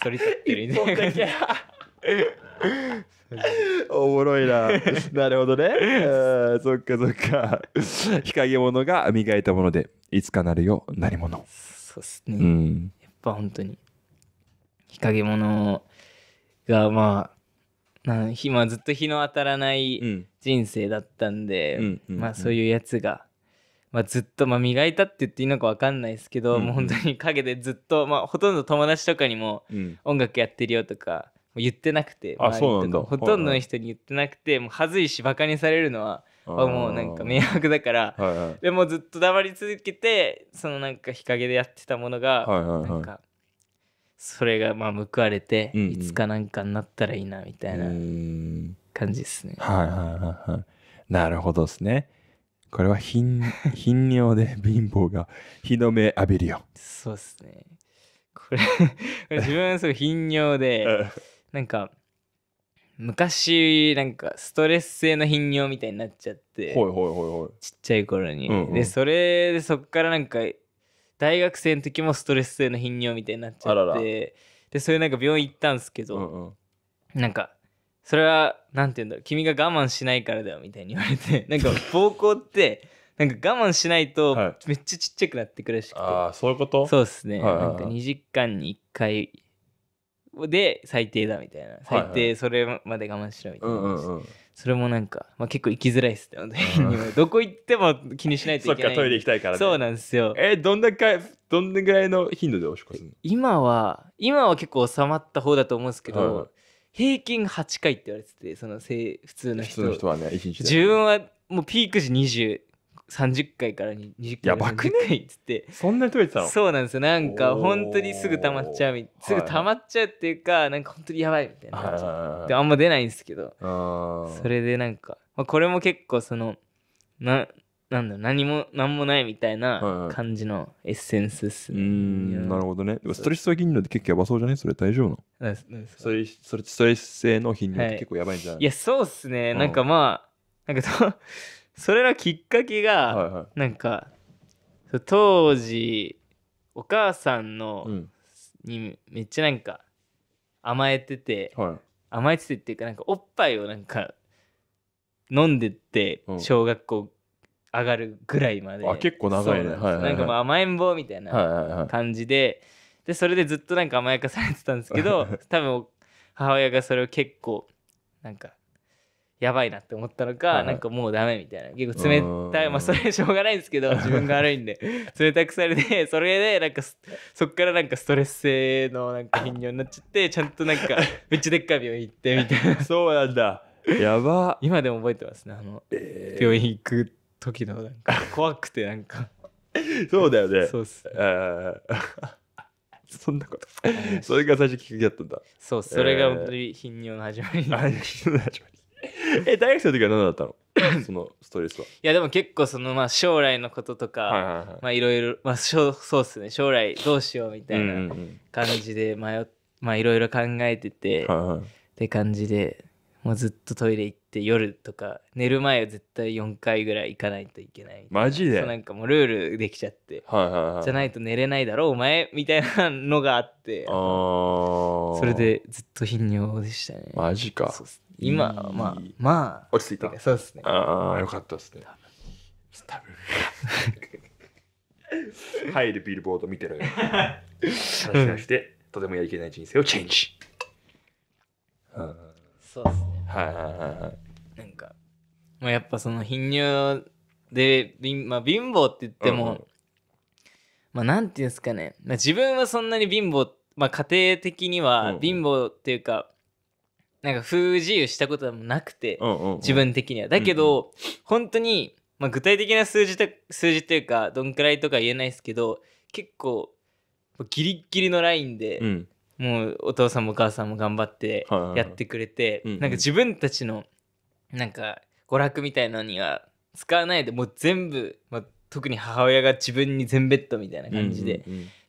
反り立ってるみたいなおもろいな なるほどね そっかそっか日陰者が磨いたものでいつかなるよ何者そうっすね、うん、
やっぱ本当に日陰者がまあな日もずっと日の当たらない人生だったんで、うん、まあそういうやつがまあ、ずっと、まあ、磨いたって言っていいのか分かんないですけど、うんうん、もう本当に陰でずっと、まあ、ほとんど友達とかにも音楽やってるよとか言ってなくて、うん、ほとんどの人に言ってなくて、もう恥ずいしバカにされるのはもうなんか迷惑だから、はいはい、でもずっと黙り続けてそのなんか日陰でやってたものが、はいはいはい、なんかそれがまあ報われて、うんうん、いつかなんかになったらいいなみたいな
感じですね。はいはいはいはい、なるほどですね。これは頻 尿で貧乏が日の目浴びるよ。
そうっすね。これ 自分はそい頻尿で、なんか、昔なんかストレス性の頻尿みたいになっちゃってほいほいほいほいちっちゃい頃に、うんうん、でそれでそっからなんか大学生の時もストレス性の頻尿みたいになっちゃってでそれなんか病院行ったんですけど、うんうん、なんかそれは何て言うんだろう君が我慢しないからだよみたいに言われて なんか暴行ってなんか我慢しないとめっちゃちっちゃくなってくるしくて、ああそういうことそうですね、はいはいはいなんか2時間に1回で最低だみたいな最低それまで我慢しろみたいな、それもなんか、まあ、結構行きづらいっすね どこ
行っても気にしないとそいっけかないトイレ行きたいからねそうなんですよえどんなかどんなぐらいの頻度でおしっこするの
今は今は結構収まった方だと思うんですけど、はいはい平均8回って言われててその普通の人普通の人はね日自分はもうピーク時20 30回から20回やばくないっつってそんなに取れてたのそうなんですよなんか本当にすぐ溜まっちゃうすぐ溜まっちゃうっていうか、はい、なんか本当にやばいみたいなであんま出ないんですけどそれでなんか、まあ、これも結構そのななんだ何も何もないみた
いな感じのエッセンスっすね、ね、はいはい、なるほどねストレス性頻度って結構やばそうじゃないそれ大丈夫なのそれそれストレス性の頻度って結構やばいんじゃない、はい、いやそうっすね、うん、なんか
まあなんかそれのきっかけが、はいはい、なんか当時お母さんの、にめっちゃなんか甘えてて、はい、甘えててっていうかなんかおっぱいをなんか飲んでって、小学校上がるぐらいまであ結構長いねなんか甘えん坊みたいな感じで、でそれでずっとなんか甘やかされてたんですけど 多分母親がそれを結構なんかやばいなって思ったのか、はいなんかもうダメみたいな結構冷たいまあそれしょうがないんですけど 自分が悪いんで冷たくされてそれでなんかそっからなんかストレス性のなんか頻尿になっちゃってちゃんとなんかめ っちゃでっかい病院行ってみたいなそうなん
だや
ば今でも覚えてますねあの、えー、病院行くって時のなんか怖くてなんか
そうだよねそうっすあ そんなことそれが最初きっかけだったんだそうそれが本当
に頻尿の始まり、え頻尿の始まり
え大学生の時は何だったの そのストレスはい
やでも結構そのまあ将来のこととかまあいろいろまあそうっすね将来どうしようみたいな感じで迷まあいろいろ考えてて、はいはい、って感じでもうずっとトイレ行って夜とか寝る前は絶対4回ぐらい行かないといけないマジでそうなんかもうルールできちゃって、は
いはいはい、じゃな
いと寝れないだろうお前みたいなのがあってあ
それ
でずっと頻尿でしたねマジか今ま
あまあ落ち着いたそうですねああよかったですね多分入るビルボード見てる話して、とてもやりきれない人生をチェンジ、うん、そうっすねはいはいはいなんか、
まあ、やっぱその貧乳で貧,、まあ、貧乏って言っても、うん、まあなんていうんですかね、まあ、自分はそんなに貧乏まあ家庭的には貧乏っていうか、うんうん、なんか不自由したこともなくて、うんうんうん、自分的にはだけど、うんうん、本当にまあ、具体的な数字と数字というかどんくらいとか言えないですけど結構ギリギリのラインで、もうお父さんもお母さんも頑張ってやってくれて、なんか自分たちのなんか娯楽みたいなのには使わないでもう全部、まあ、特に母親が自分に全ベッドみたいな感じで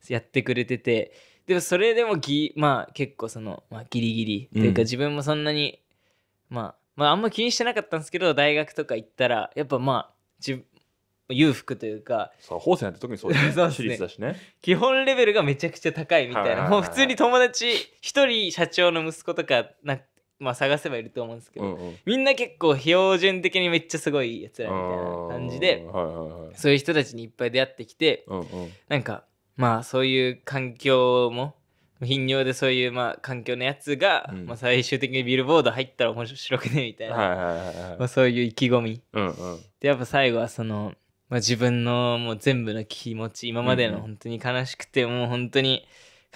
やってくれてて、でもそれでもぎ、まあ、結構その、まあ、ギリギリというか自分もそんなに、まあ、まああんま気にしてなかったんですけど大学とか行ったらやっぱまあ自裕福というかそ
う法政なんて特にそうで すねすね私立だしね
基本レベルがめちゃくちゃ高
いみたいな、もう普通
に友達一人社長の息子とかな、まあ、探せばいると思うんですけど、うんうんみんな結構標準的にめっちゃすごいやつらみたいな感じではいはいはいそういう人たちにいっぱい出会ってきてうんうんなんかまあそういう環境も頻尿でそういうまあ環境のやつが、うんまあ、最終的にビルボード入ったら面白くねみたい
な、まあ、
そういう意気込みうんうんでやっぱ最後はそのまあ、自分のもう全部の気持ち今までの本当に悲しくて、もう本当に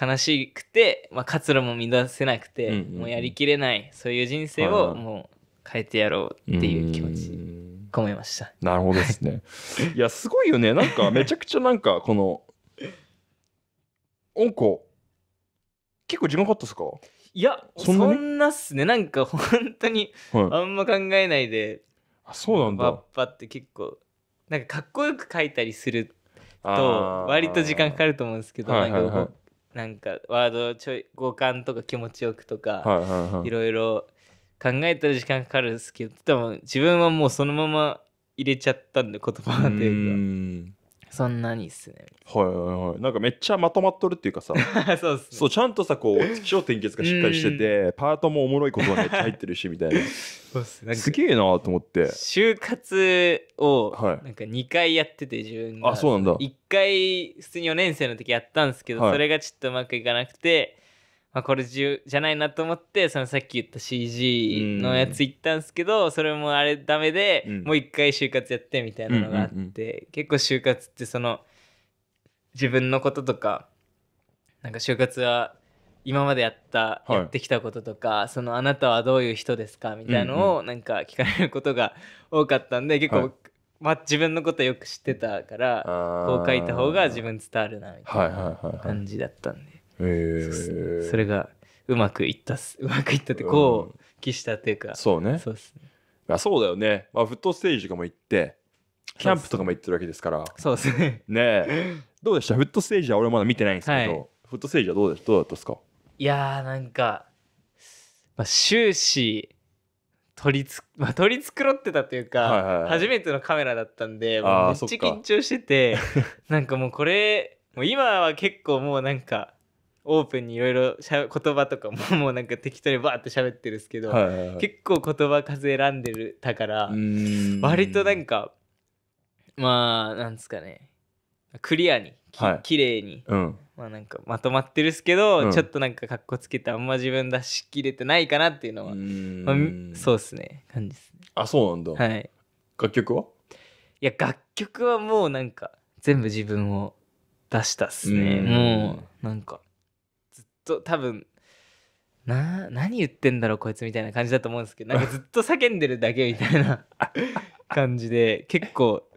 悲しくて、まあ、活路も乱せなくて、もうやりきれないそういう人生をもう変えてや
ろうっていう気持ち込めました。なるほどですね。いやすごいよねなんかめちゃくちゃなんか このおんこ結構時間かかったっすかい
やそんなっすねなんか本当にあんま考えないで、あそうなんだバッパって結構なんかかっこよく書いたりすると割と時間かかると思うんですけど、なんかなんかワードちょい語感とか気持ちよくとか、はいいはい、ろいろ考えたら時間かかるんですけど
でも自分はもうそのまま入れちゃったんで言葉というかそんなにっすね。はいはいはい。なんかめっちゃまとまっとるっていうかさ、そうっす、ね、そうちゃんとさ、こう、超象点結がしっかりしててパートもおもろいことがめっちゃ入ってるし、みたいな。そうっすなすげえなと思って。就活を、なん
か2回やってて、自分
が。はい、あ、そうなんだ。1
回、普通に4年生の時やったんですけど、はい、それがちょっとうまくいかなくて、まあ、これじゃないなと思ってそのさっき言った CG のやつ行ったんですけど、それもあれダメで、もう一回就活やってみたいなのがあって、結構就活ってその自分のこととかなんか就活は今までやった、やってきたこととかそのあなたはどういう人ですかみたいなのをなんか聞かれることが多かったんで結構、まあ、自分のことよく知ってたからこう書いた方が自分伝わるなみたいな感じだったんで。えー、それがうまくいった うまくいったってこう
期したっていうか、うん、そうねそうすそうだよね、まあ、フットステージとかも行ってキャンプとかも行ってるわけですからそうですねねどうでしたフットステージは俺まだ見てないんですけど、はい、フットステージはどうでどうだったすか
いやーなんか、
まあ、終始取りつ、まあ、
取り繕ってたというか、はいはいはい、初めてのカメラだったんでめっちゃ緊張してて なんかもうこれもう今は結構もうなんかオープンにいろいろ 言葉とかも もうなんか適当にバーって喋ってるんですけど、はいはいはい、結構言葉数選んでるだから割となんかまあなんですかねクリアにき,、はい、きれいに、うん、まあ、なんかまとまってるっすけど、うん、ちょっとなんかかっこつけてあんま自分出しきれてないかなっていうのはまあ、そうっすね感じですねあそうなんだ、はい、楽曲はいや楽曲はもうなんか全部自分を出したっすね、うもうなんかと多分な何言ってんだろうこいつみたいな感じだと思うんですけどなんかずっと叫んでるだけみたいな 感じで結構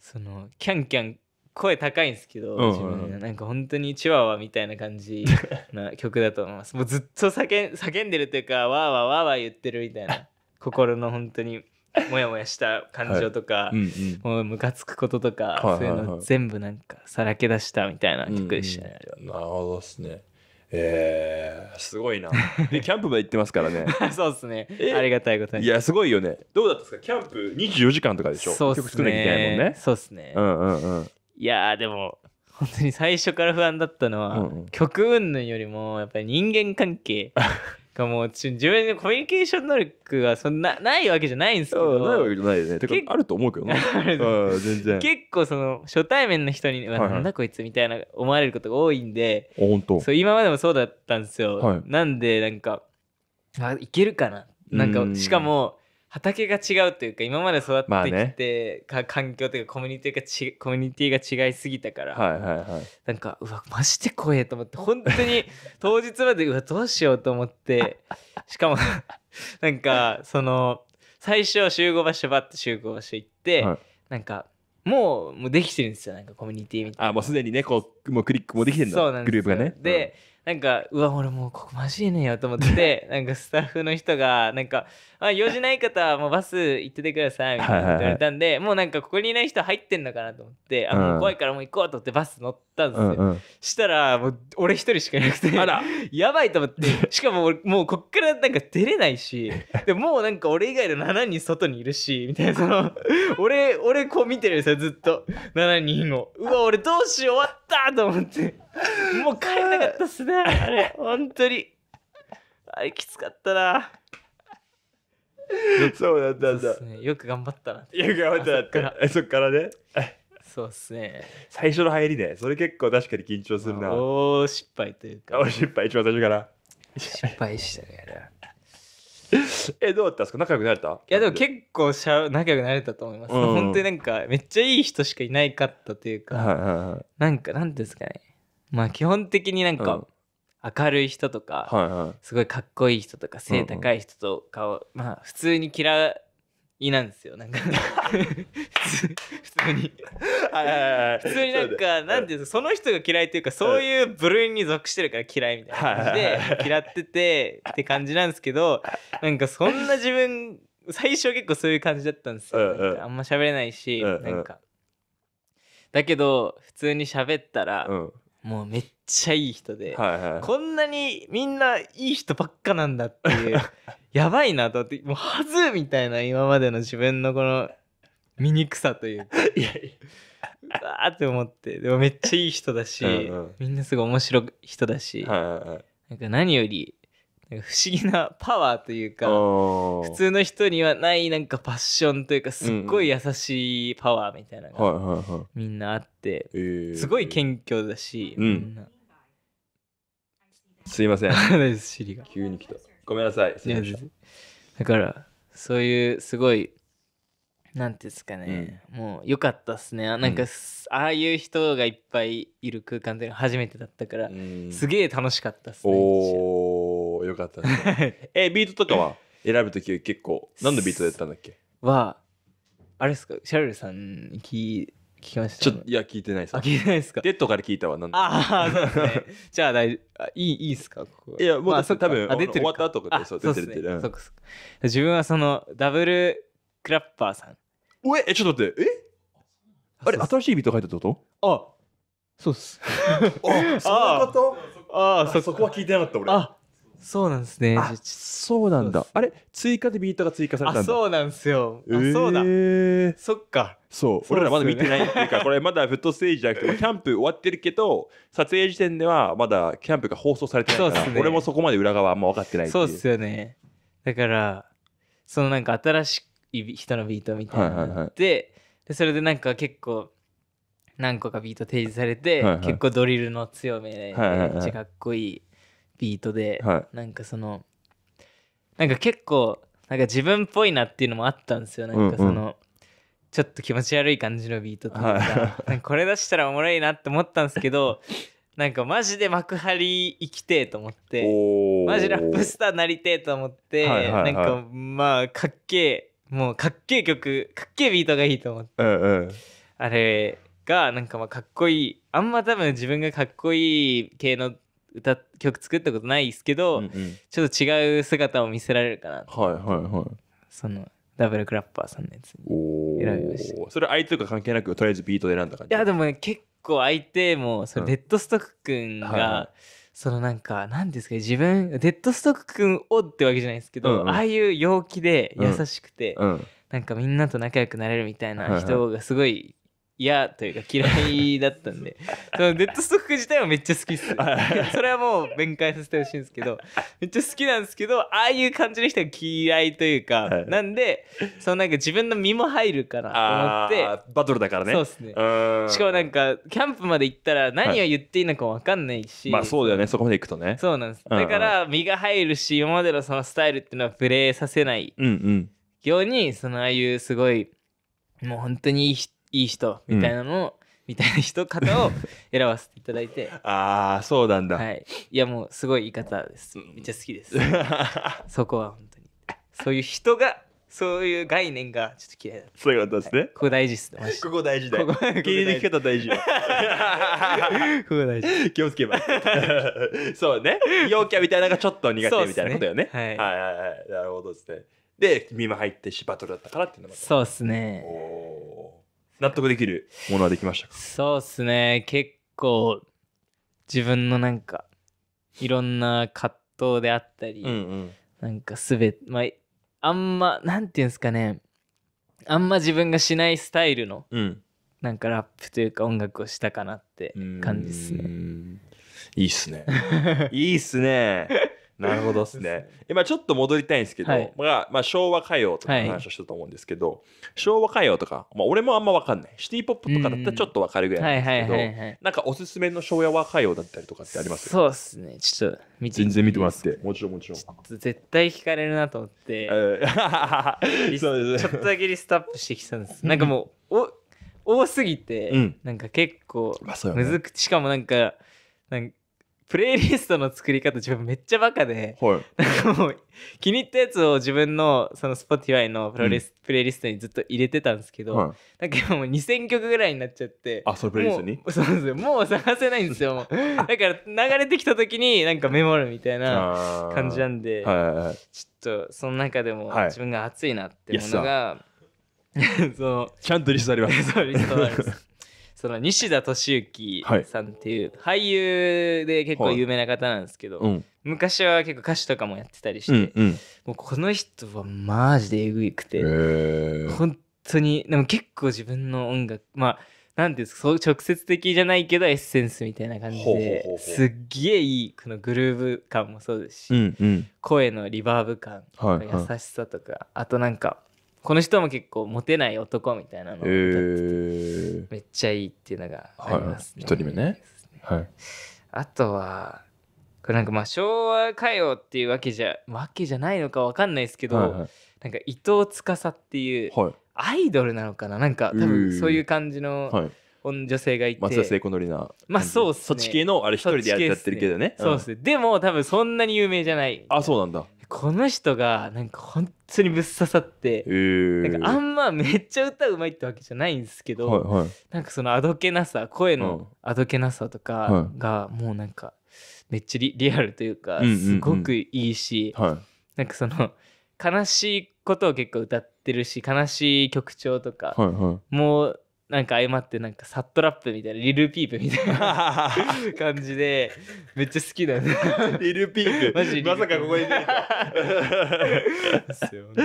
そのキャンキャン声高いんですけど、うんうんうん、なんか本当にチワワみたいな感じな 曲だと思いますもうずっと叫ん叫んでるというかわーわーわーわー言ってるみたいな心の本当にモヤモヤした感情とか、はいうんうん、もうムカつくこととか、はいはいはい、そういうの全部
なんかさらけ出したみたいな曲でしたね、うんうん、なるほどですねえー、すごいな。で、キャンプまで行ってますからね。そうですね。ありがたいことに。いや、すごいよね。どうだったんですかキャンプ24時間とかでしょそうですね。ねそうですね。うんうんうん。い
やでも、本当に最初から不安だったのは、うんうん、曲云々よりも、やっぱり人間関係。かもう自分のコミュニケーション能力がそんなないわけじゃない
んですけどないわけじゃないよねてかあると思うけどね 全然結
構その初対面の人に、はいはい、なんだこいつみたいな思われることが多いんで本当そう今までもそうだったんですよ、はい、なんでなんかあいけるかななんかしかも畑が違うというか今まで育ってきて、まあね、環境というかコミュニティがちコミュニティが違いすぎたから、はいはいはい、なんかうわマジで怖えと思って本当に 当日までうわどうしようと思ってしかも なんかその最初集合場所バッて集合場所行って、はい、なんかもうもうできてるんですよなんかコミュ
ニティみたいなあもうすでにねこうもうクリックもできてるんだそうなんですグループがね
で、うんなんかうわ俺もうここマジでねえよと思って なんかスタッフの人がなんかあ用事ない方はもうバス行っててくださいみたいな言われたんで、もうなんかここにいない人入ってんのかなと思って、あもう怖いからもう行こうと思ってバス乗ったんですよ、うんうん、したらもう俺一人しかいなくてあら やばいと思ってしかももうこっからなんか出れないしでもうなんか俺以外の7人外にいるしみたいなその俺俺こう見てるんですよずっと7人をうわ俺どうしようっったと思って。もう帰れなかったっすね。あれ、本当に。あれ、きつかったな。そうだったんだ、ね。よく頑張ったなよく頑張ったなって。そっからね。そうっすね。
最初の入りね。それ結構確かに緊張するな。大失敗というか。大失敗、一番最初から。失敗したね。えどうだったんですか仲良くなれたいやでも結構
しゃ仲良くなれたと思います、うん、本当になんかめっちゃいい人しかいないかったというか、はいはいはい、なんかなんですかねまあ基本的になんか明るい人とか、うんはいはい、すごいかっこいい人とか背高い人とかを、うんうん、まあ普通に嫌胃なんですよなんか 普通に普通になんかなんていうのその人が嫌いというかそういう部類に属してるから嫌いみたいな感じで嫌っててって感じなんですけどなんかそんな自分最初結構そういう感じだったんですよあんま喋れないしなんかだけど普通に喋ったらもうめっちゃいい人でこんなにみんないい人ばっかなんだっていう やばいなと思ってもうはずみたいな今までの自分のこの醜さというか いやいやわーって思ってでもめっちゃいい人だし、うんうん、みんなすごい面白い人だし、はいはいはい、なんか何より不思議なパワーというか普通の人にはないなんかパッションというかすっごい優しいパワーみたいな
のがみんなあって、す
ごい謙虚だし、ん、
んすいません 急に来た
ごめんなさい。まだからそういうすごいなんていうんですかね、うんもう良かったっすねなんか、うんああいう人がいっぱいいる空間っていうのは初めてだったから、うんすげえ楽しか
ったっすねおー、よかったね。え、ビートとかは選ぶとき結構、何のビートでやったんだっけはあれですかシャルルさんに聞い聞きましたちょっといや聞いてないですあ聞いてないですかデッドから聞いたわなんああそうですね じゃああいいいいっすかここいやもう、まあ、多分あ出てる終わった後かそう出てるってそう、ねう
自分はそのダブル
クラッパーさんおえちょっと待ってえあれ新しいビート書いたってことあそうっすあそうことああそこは聞いてなかった俺あそうなんですね。あそうなんだ。あれ追加でビートが追加されたんだ。あそうなんですよ。あ、そうだ。そっか。そう、ね、俺らまだ見てないっていうか、これまだフットステージじゃなくて、キャンプ終わってるけど、撮影時点ではまだキャンプが放送されてないから、ね、俺もそこまで裏側あんま分かってないそうです
よね。だから、そのなんか新しい人のビートみたいなのがあって、はいはいはい、で、それでなんか結構、何個かビート提示されて、はいはい、結構ドリルの強めで、はいはいはい、めっちゃかっこいいビートで、はい、なんかそのなんか結構なんか自分っぽいなっていうのもあったんですよなんかその、うんうん、ちょっと気持ち悪い感じのビートとかはい、かこれ出したらおもろいなって思ったんですけどなんかマジで幕張行きてえと思って
マジラップス
ターなりてえと思って、はいはいはい、なんかまあかっけえもうかっけえ曲かっけえビートがいいと思って、うんうん、あれがなんかまあかっこいいあんま多分自分がかっこいい系の歌曲作ったことないですけど、うんうん、ちょっと違う姿を見せられるかなはいはい
はいそのダブルクラッパーさんのやつに選びましたそれ相手とか関係なくとりあえずビートで選んだ感じ
いやでも、ね、結構相手もそれデッドストック君が、うんはいはいそのなんか何ですか自分デッドストック君をってわけじゃないですけど、うんうん、ああいう陽気で優しくて、うんうん、なんかみんなと仲良くなれるみたいな人がすごい嫌というか嫌いだったんで そのデッドストック自体はめっちゃ好きっすそれはもう弁解させてほしいんですけどめっちゃ好きなんですけどああいう感じの人が嫌いというか、はい、なんでそのなんか自分の身
も入るかなと思ってバトルだからねそうっすねし
かもなんかキャンプまで行ったら何を言っていいのか分かんないし、はい、まあそ
うだよねそこまで行くとねそうなんです、だか
ら身が入るし今までのそのスタイルっていうのはプレーさせないように、そのああいうすごいもう本当にいい人いい人みたいなのを、うん、みたいな人方を 選ばせていただいてああそうなんだ、はい、いやもうすごい言い方ですめっちゃ好きです そこは本当にそういう人がそういう概
念がちょっと嫌いだそういうことですね、はい、ここ大事っすねここ大事だよ切り抜き方大事よ ここ大事気をつけばそうね陽キャみたいなのがちょっと苦手みたいなことよね、ね、はい、はいはいなるほどですねで見舞入ってしバトルだったからっていうのもそうっすねおお納得できるものはできましたかそうっす
ね結構自分のなんかいろんな葛藤であったり、うんうん、なんかすべまああんまなんていうんですかねあんま自分がしないスタイルの、うん、なんかラップというか音楽をしたか
なって感じっすねいいっすねいいっすねなるほどですね。今ちょっと戻りたいんですけど、はい、まあ、まあ、昭和歌謡とかの話をしたと思うんですけど、はい、昭和歌謡とか、まあ、俺もあんま分かんない。シティポップとかだったらちょっと分かるぐらいなんですけど、なんかおすすめの昭和歌謡だったりとかってありますそうですね。ちょっと見て全然見てもらって、もちろんもちろん。
絶対聞かれるなと思って、そうですね、ちょっとだけリストアップしてきたんです。なんかもう、お多すぎて、うん、なんか結構むずくまあね、しかもなんか、なんかプレイリストの作り方自分めっちゃバカで、はい、なんかもう気に入ったやつを自分のその Spotify のプロレス、うん、プレイリストにずっと入れてたんですけど、はい、なんかもう2000曲ぐらいになっちゃってあそのプレイリストにそうですもう探せないんですよ だから流れてきた時になんかメモるみたいな感じなんで、はい、ちょっとその中でも自分が熱いなってものが、その
ちゃんとリストあります そうリストあります
その西田敏行さんっていう俳優で結構有名な方なんですけど、はい昔は結構歌手とかもやってたりして、うんうん、もうこの人はマジでえぐいくて、本当にでも結構自分の音楽まあ何ていうんですか直接的じゃないけどエッセンスみたいな感じですっげえいいこのグルーヴ感もそうですし、うんうん、声のリバーブ感、はい、優しさとか、はい、あとなんかこの人も結構モテない男みたいなのってて、めっちゃいいっていうのがありま
すね。一、はい、人目ね。はい、
あとはこれなんかまあ昭和歌謡っていうわけじゃわけじゃないのかわかんないですけど、はいはい、なんか伊藤司っていうアイドルなのかな、なんか多分そういう感じの、は女性がいて松田聖
子のりなま
あそうっすねそっち系のあれ一人でやってるけどね、ねうん、そうっすねでも多分そんなに有名じゃないあそうなんだこの人がなんか本当に
ぶっ刺さって、えー、
なんかあんまめっちゃ歌うまいってわけじゃないんですけど、はいはい、なんかそのあどけなさ声のあどけなさとかがもうなんかめっちゃリリアルというかすごくいいし、うんうんうん、なんかその悲しいことを結構歌ってるし悲しい曲調とか、はいはい、もうなんか相まってなんかサットラップみたいなリルピープみたいな 感じでめっちゃ好きだね
リルピープマジまさかここに出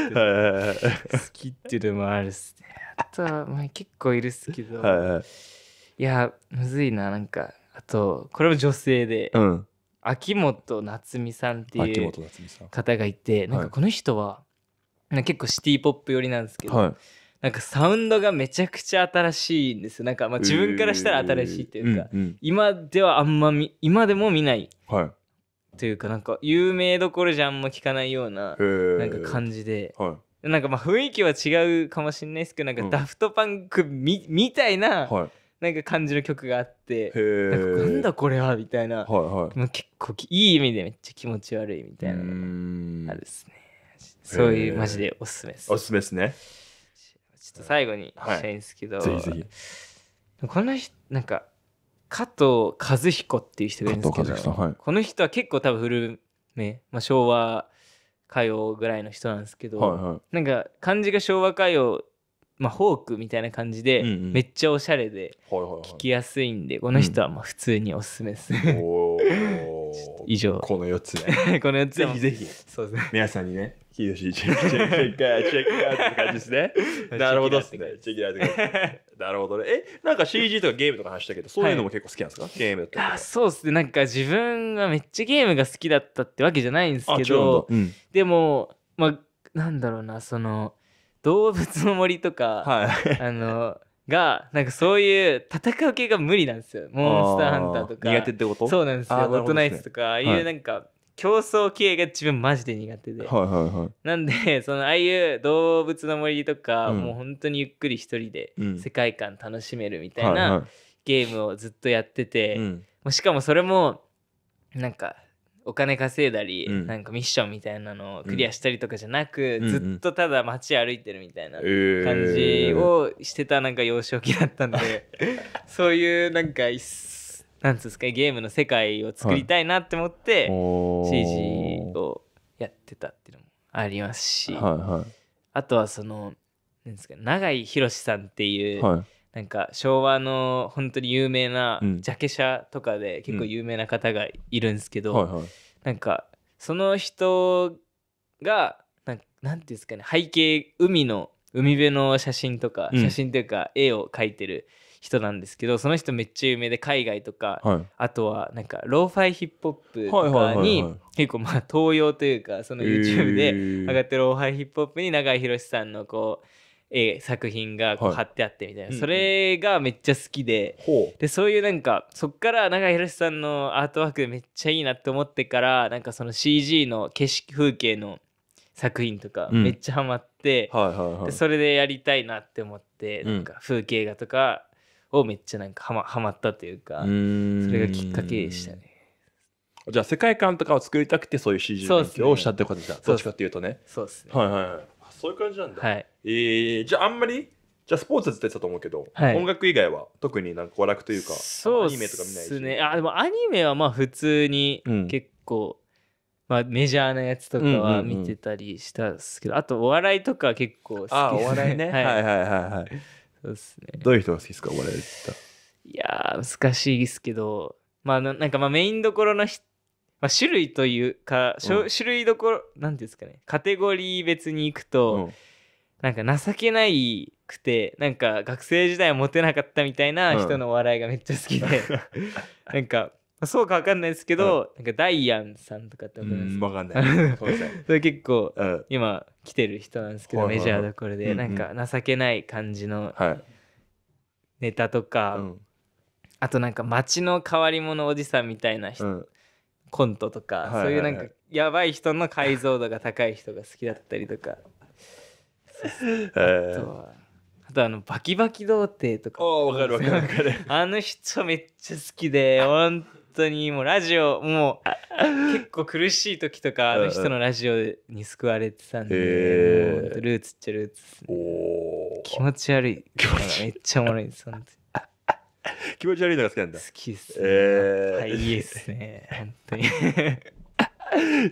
て好き
っていうのもあるっすねあとは、まあ、結構いるっすけど、いやむずいななんかあとこれも女性で、うん、秋元夏美さんっていう方がいてなんかこの人は、はい、結構シティ・ポップ寄りなんですけど、はいなんかサウンドがめちゃくちゃ新しいんですよなんかまあ自分からしたら新しいっていうか、えーうんうん、今ではあんまみ今でも見ない、はい、というかなんか有名どころじゃあんま聞かないようななんか感じで、はい、なんかまあ雰囲気は違うかもしれないですけどなんかダフトパンクみ,、みたいな、なんか感じの曲があってなんなんだこれはみたいな、はいはい、結構いい意味でめっちゃ気持ち悪いみたい
なのがあるですねそういうマジでおすすめですおすすめですね
っと最後にしたいんですけど、はい、ぜひぜひこの人なんか加藤和彦っていう人がいるんですけど、はい、この人は結構多分古め、まあ、昭和歌謡ぐらいの人なんですけど、はいはい、なんか漢字が昭和歌謡まあ、ホークみたいな感じで、うんうん、めっちゃおしゃれで聞きやすいんで、この人はまあ普通におすすめです、うん、
以上この4つね この4つぜひぜひそうですね皆さんにねヒデし、チェック、チェック、チェック、チェックアウトって感じですね。なるほどっすね。チェックアウトってなるほどね。え、なんか CG とかゲームとか話したけど、そういうのも結構好きなんですか、ゲームだ
っそうっすね。なんか自分がめっちゃゲームが好きだったってわけじゃないんですけど、でも、まあ、なんだろうな、その、動物の森とか、はい、あの、がなんかそういう戦う系が無理なんですよモンスターハンターとか苦手ってことそうなんですよボットナイツとか、ああいうなんか、はい競争系が自分マジで苦手で、はいはいはい、なんで そのああいう動物の森とか、うん、もう本当にゆっくり一人で世界観楽しめるみたいな、ゲームをずっとやってて、うん、しかもそれもなんかお金稼いだり、うん、なんかミッションみたいなのをクリアしたりとかじゃなく、うん、ずっとただ街歩いてるみたいな感じをしてたなんか幼少期だったんで、そういうなんか一なんですかゲームの世界を作りたいなって思って、はい、CG をやってたっていうのもありますし、はいはい、あとはそのなんですか永井宏さんっていう、はい、なんか昭和の本当に有名なジャケ写とかで結構有名な方がいるんですけど、うんはいはい、なんかその人がなんていうんですかね背景海の海辺の写真とか、うん、写真というか絵を描いてる。人なんですけどその人めっちゃ有名で海外とか、はい、あとはなんかローファイヒップホップとかに結構まあ東洋というかその YouTube で上がってるローファイヒップホップに永井宏さんのこうえ作品がこう貼ってあってみたいな、はい、それがめっちゃ好きでうんうん、でそういうなんかそっから永井宏さんのアートワークめっちゃいいなって思ってからなんかその CG の景色風景の作品とかめっちゃハマって、でそれでやりたいなって思って、なんか風景画とかをめっちゃなんかはまはまったとい
うかそれがきっかけでしたね。じゃあ世界観とかを作りたくてそういう CG 勉強をしたってことじゃね、どっちかっていうとねそうですねはいはいそういう感じなんだ、はい、えー、じゃああんまりじゃあスポーツって言ってたと思うけど、はい、音楽以外は特になんか娯楽というかそう、アニメとか見ないで
すねあでもアニメはまあ普通に結構、うん、まあ、メジャーなやつとかは見てたりしたっすけど、うんうんうん、あとお笑いとか結構好きです、ね、あお笑いね はい、はいはいは
いそうですね。どういう人が好きですか、っていやー、難
しいですけど、まあ、なんかまあメインどころのまあ、種類というか、うん、種類どころ、なんですかね、カテゴリー別に行くと、うん、なんか情けないくて、なんか学生時代はモテなかったみたいな人のお笑いがめっちゃ好きで、うん、なんか、そうかわかんないですけど、なんかダイアンさんとかって
わかんないわかんない。
それ結構、今来てる人なんですけど、メジャーどころで、なんか情けない感じのネタとか、あとなんか街の変わり者おじさんみたいな人、コントとか、そういうなんかやばい人の解像度が高い人が好きだったりとか。あとは。あとあのバキバキ童貞とかああわかるわかる あの人めっちゃ好きで本当にもうラジオもう結構苦しい時とかあの人のラジオに救われてたんで、ー、ルーツっちゃルーツ、ね、
お
気持ち悪い気持ちめっちゃおもろいです本当に
気持ち悪いのが好きなんだ好きっすね、えー、はいいいっすね本当に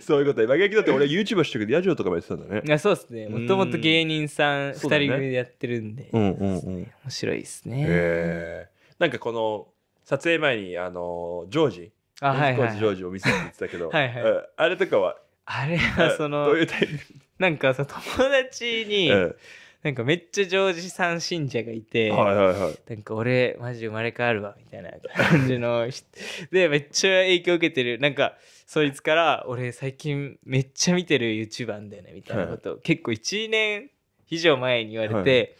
そういうこと今逆だって俺 YouTuber してくラジオとかもやってたんだね。いや、そうですね。もともと芸人さん2人組でやってるんで、うんうんうん、面白いですね。えー、なんかこの撮影前にあのジョージあはいはい、ジョージを見せてって言ってたけど はい、はい、あれとかはあ
れはそのどういうタイプなんかさ友達に、なんかめっちゃジョージさん信者がいて、はいはいはい、なんか俺マジ生まれ変わるわみたいな感じの でめっちゃ影響受けてるなんかそいつから俺最近めっちゃ見てる YouTuber だよねみたいなことを、はい、結構1年以上前に言われて、はい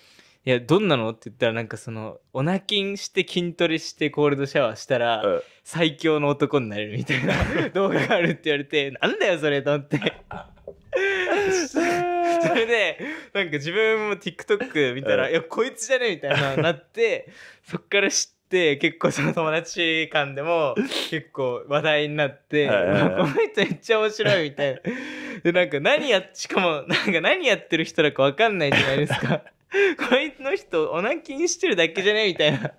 いや、どんなのって言ったら、なんかその、オナきんして筋トレしてコールドシャワーしたら、うん最強の男になれるみたいな 動画があるって言われて、なんだよそれと思って。それで、なんか自分も TikTok 見たら、いや、こいつじゃねみたいななって、そっから知って、結構その友達間でも結構話題になってこの人めっちゃ面白いみたいな。でなんか何やしかもなんか何やってる人だか分かんないじゃないですか。こいつの人、おなきにしてるだけじゃねみたいな。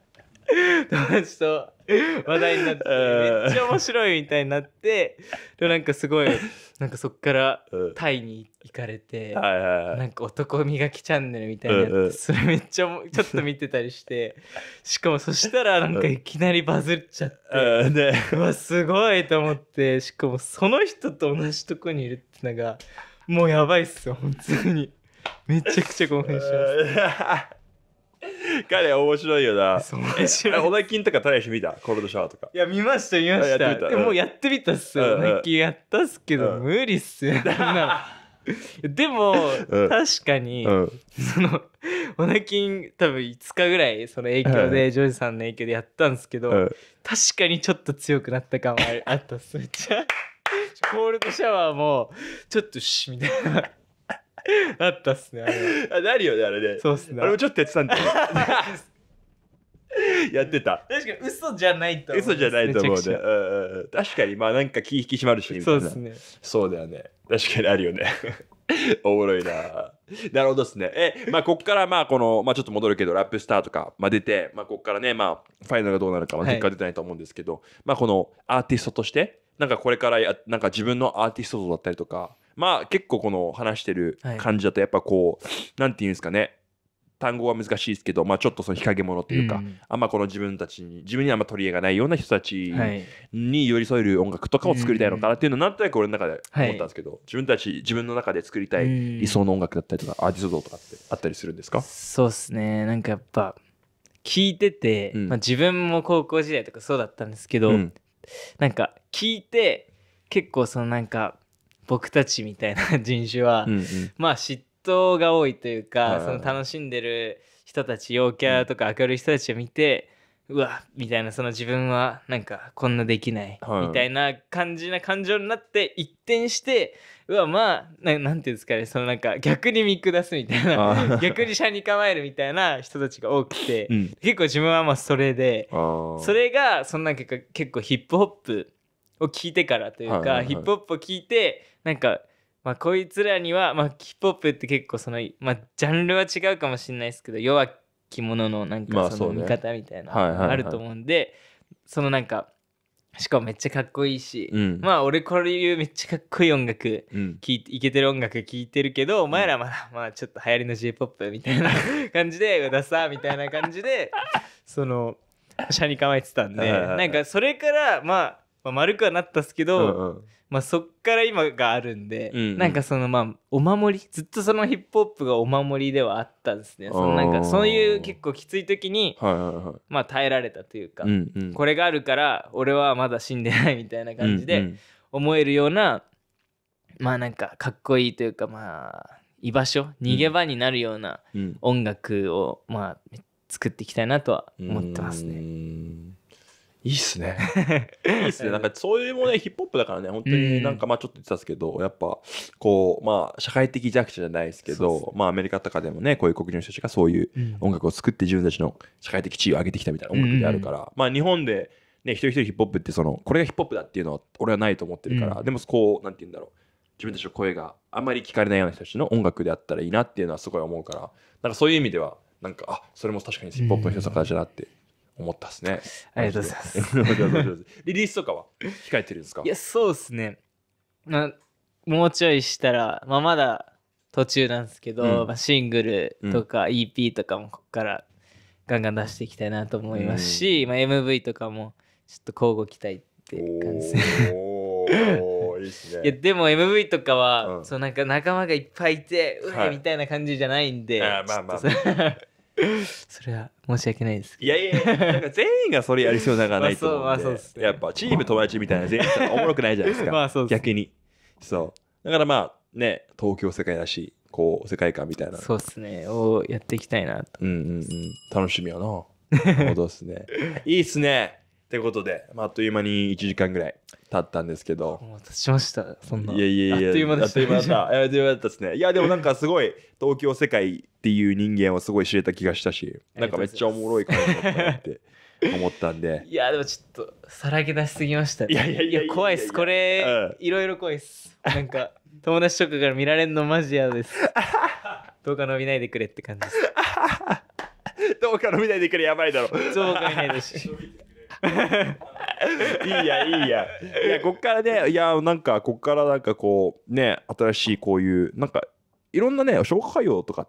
友達と話題になって、めっちゃ面白いみたいになって、で、なんかすごい、なんかそっからタイに行かれて、なんか男磨きチャンネルみたいなやって、それめっちゃちょっと見てたりして、しかもそしたらなんかいきなりバズっちゃって、うわ、すごいと思って、しかもその人と同じとこにいるってのが、もうやばいっすよ、本当に。めちゃくちゃ興奮します。
彼面白いよな。面白い。小とか大使見たコールドシャワーとか。
いや、見ました、見ました。たでもうやってみたっすよ。最近やったっすけど、無理っすよ。でも、確かに、その、オナキン多分5日ぐらい、その影響で、ジョージさんの影響でやったんですけど、確かにちょっと強くなった感はあったっす。めっちゃ。コールドシャワー
も、ちょっとし、みたいな。あったっすねあ あなるよねあれねそうっすねあれもちょっとやってたんだよ やってた確かに嘘じゃ
ないと思う嘘じゃないと思うね、
うん確かにまあなんか気引き締まるしそうですねそうだよね確かにあるよねおもろいななるほどですねえまあこっからまあこの、まあ、ちょっと戻るけどラップスターとか、まあ、出て、まあ、こっからねまあファイナルがどうなるか、まあ、結果出てないと思うんですけど、はい、まあこのアーティストとしてなんかこれからやなんか自分のアーティストだったりとかまあ結構この話してる感じだとやっぱこう、はい、なんていうんですかね単語は難しいですけど、まあ、ちょっとその日陰者というか、うん、あんまこの自分たちに自分にあんま取り柄がないような人たちに寄り添える音楽とかを作りたいのかなっていうのはなんとなく俺の中で思ったんですけど、はい、自分たち自分の中で作りたい理想の音楽だったりとか、うん、アーティスト像とかってあったりするんですか
そうですねなんかやっぱ聞いてて、うん、まあ、自分も高校時代とかそうだったんですけど、うん、なんか聞いて結構そのなんか僕たちみたいな人種は、うんうん、まあ嫉妬が多いというか、その楽しんでる人たち陽キャとか明るい人たちを見て、うわみたいなその自分はなんかこんなできない、はい、みたいな感じな感情になって一転してうわまあななんていうんですかねそのなんか逆に見下すみたいな 逆に車に構えるみたいな人たちが多くて、うん、結構自分はまあそれでそれがそんな結構ヒップホップを聞いてからというか、はいはいヒップホップを聞いてなんか、まあ、こいつらには、まあ、ヒップホップって結構その、まあ、ジャンルは違うかもしれないですけど弱き者のなんかその見方みたいな、まあねはいはい、あると思うんで、そのなんかしかもめっちゃかっこいいし、うん、まあ俺こういうめっちゃかっこいい音楽聴いて、い、けてる音楽聴いてるけど、お前らまだ、うん、まあちょっと流行りの J-POP みたいな感じで、う ださ、みたいな感じで、その、車に構えてたんで、なんかそれから、まあ、まあ、丸くはなったっすけど、うんうん、まあ、そっから今があるんで、うんうん、なんかそのまあお守りずっとそのヒップホップがお守りではあったんですねそのなんかそういう結構きつい時に、はいはいはい、まあ、耐えられたというか、うんうん、これがあるから俺はまだ死んでないみたいな感じで思えるような、うんうん、まあなんかかっこいいというかまあ居場所逃げ場になるような音楽を、まあ作っていきたいなとは思ってますね。
いいっすね。いいっすね。なんか、そういうもね、ヒップホップだからね、本当になんか、まあちょっと言ってたんですけど、やっぱ、こう、まあ、社会的弱者じゃないですけど、まあ、アメリカとかでもね、こういう黒人の人たちがそういう音楽を作って自分たちの社会的地位を上げてきたみたいな音楽であるから、まあ、日本で、ね、一人一人ヒップホップって、その、これがヒップホップだっていうのは、俺はないと思ってるから、でも、こう、なんて言うんだろう。自分たちの声があんまり聞かれないような人たちの音楽であったらいいなっていうのはすごい思うから、なんかそういう意味では、なんか、あ、それも確かにヒップホップの人たちだなって。うん思ったですね。ありがとうございます。リリースとかは控えてるんですかいや、
そうですね。まもうちょいしたら、まあ、まだ途中なんですけど、うん、まあ、シングルとか EP とかもここからガンガン出していきたいなと思いますし、うん、まあ、MV とかもちょっと交互期待って感じですね。いやでも MV
とかは、うん、
そうなんか仲間がいっぱいいて、うえみたいな感じじゃないんで。あまあまあ。それは申し訳ないですいやいやい
やなんか全員がそれやりそうながないと思うんで、まあそうまあそうっすねやっぱチーム友達みたいな全員おもろくないじゃないですか まあそう逆にそうだからまあね東京世界らしいこう世界観みたいなそうっすねをやっていきたいなとうんうんうん楽しみやなそうですねいいっすねってことで、まあ、っという間に1時間ぐらい経ったんですけど。お待たせしました。そんな。いやいやいや、あっという間でした、あっという間だったですね。いや、でもなんかすごい、東京世界っていう人間をすごい知れた気がしたし、なんかめっちゃおもろいかなって。思ったんでいやでもち
ょっとさらけ出しすぎました、ね、いやいやいや怖いっすこれ、いろいろ怖いっすなんか友達とかから見られんのマジ嫌ですどうか伸びないでくれって感じです
どうか伸びないでくれやばいだろどうか伸びないでし いいやいいやいやこっからねいやなんかこっからなんかこうね新しいこういうなんかいろんなね消化歌謡とか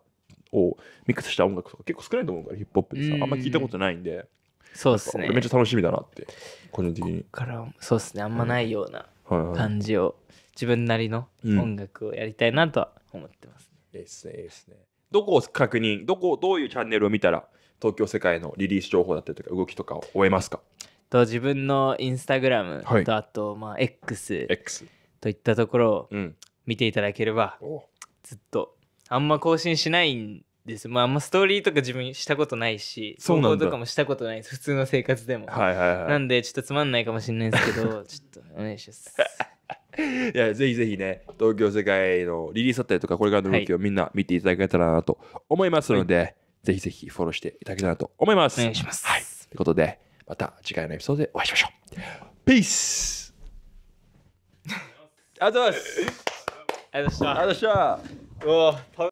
をミックスした音楽とか結構少ないと思うからヒップホップでさあんま聞いたことないんでそうですねめっちゃ楽しみだなって個人的にからそうっす
ねあんまないような
感じを、自分なりの
音楽をやりたいなとは思ってます、ね、うん、いいですねいいですね
どこを確認どこどういうチャンネルを見たら東京世界のリリース情報だったりとか動きとかを終えますかと
自分のインスタグラムとあと、まあ X, X といったところを見ていただければ、ずっとあんま更新しないんです、まあ、あんまストーリーとか自分したことないし投稿とかもしたことないです普通の生活でも、はいはいはい、なんでちょっとつまんないかもしれないですけど ちょっとお願いします
いやぜひぜひね東京世界のリリースだったりとかこれからの動きをみんな見ていただけたらなと思いますので、はいぜひぜひフォローしていただけたらと思います。お願いします。はい。ということで、また次回のエピソードでお会いしましょう。ピースありがとうございます。ありがとうございました。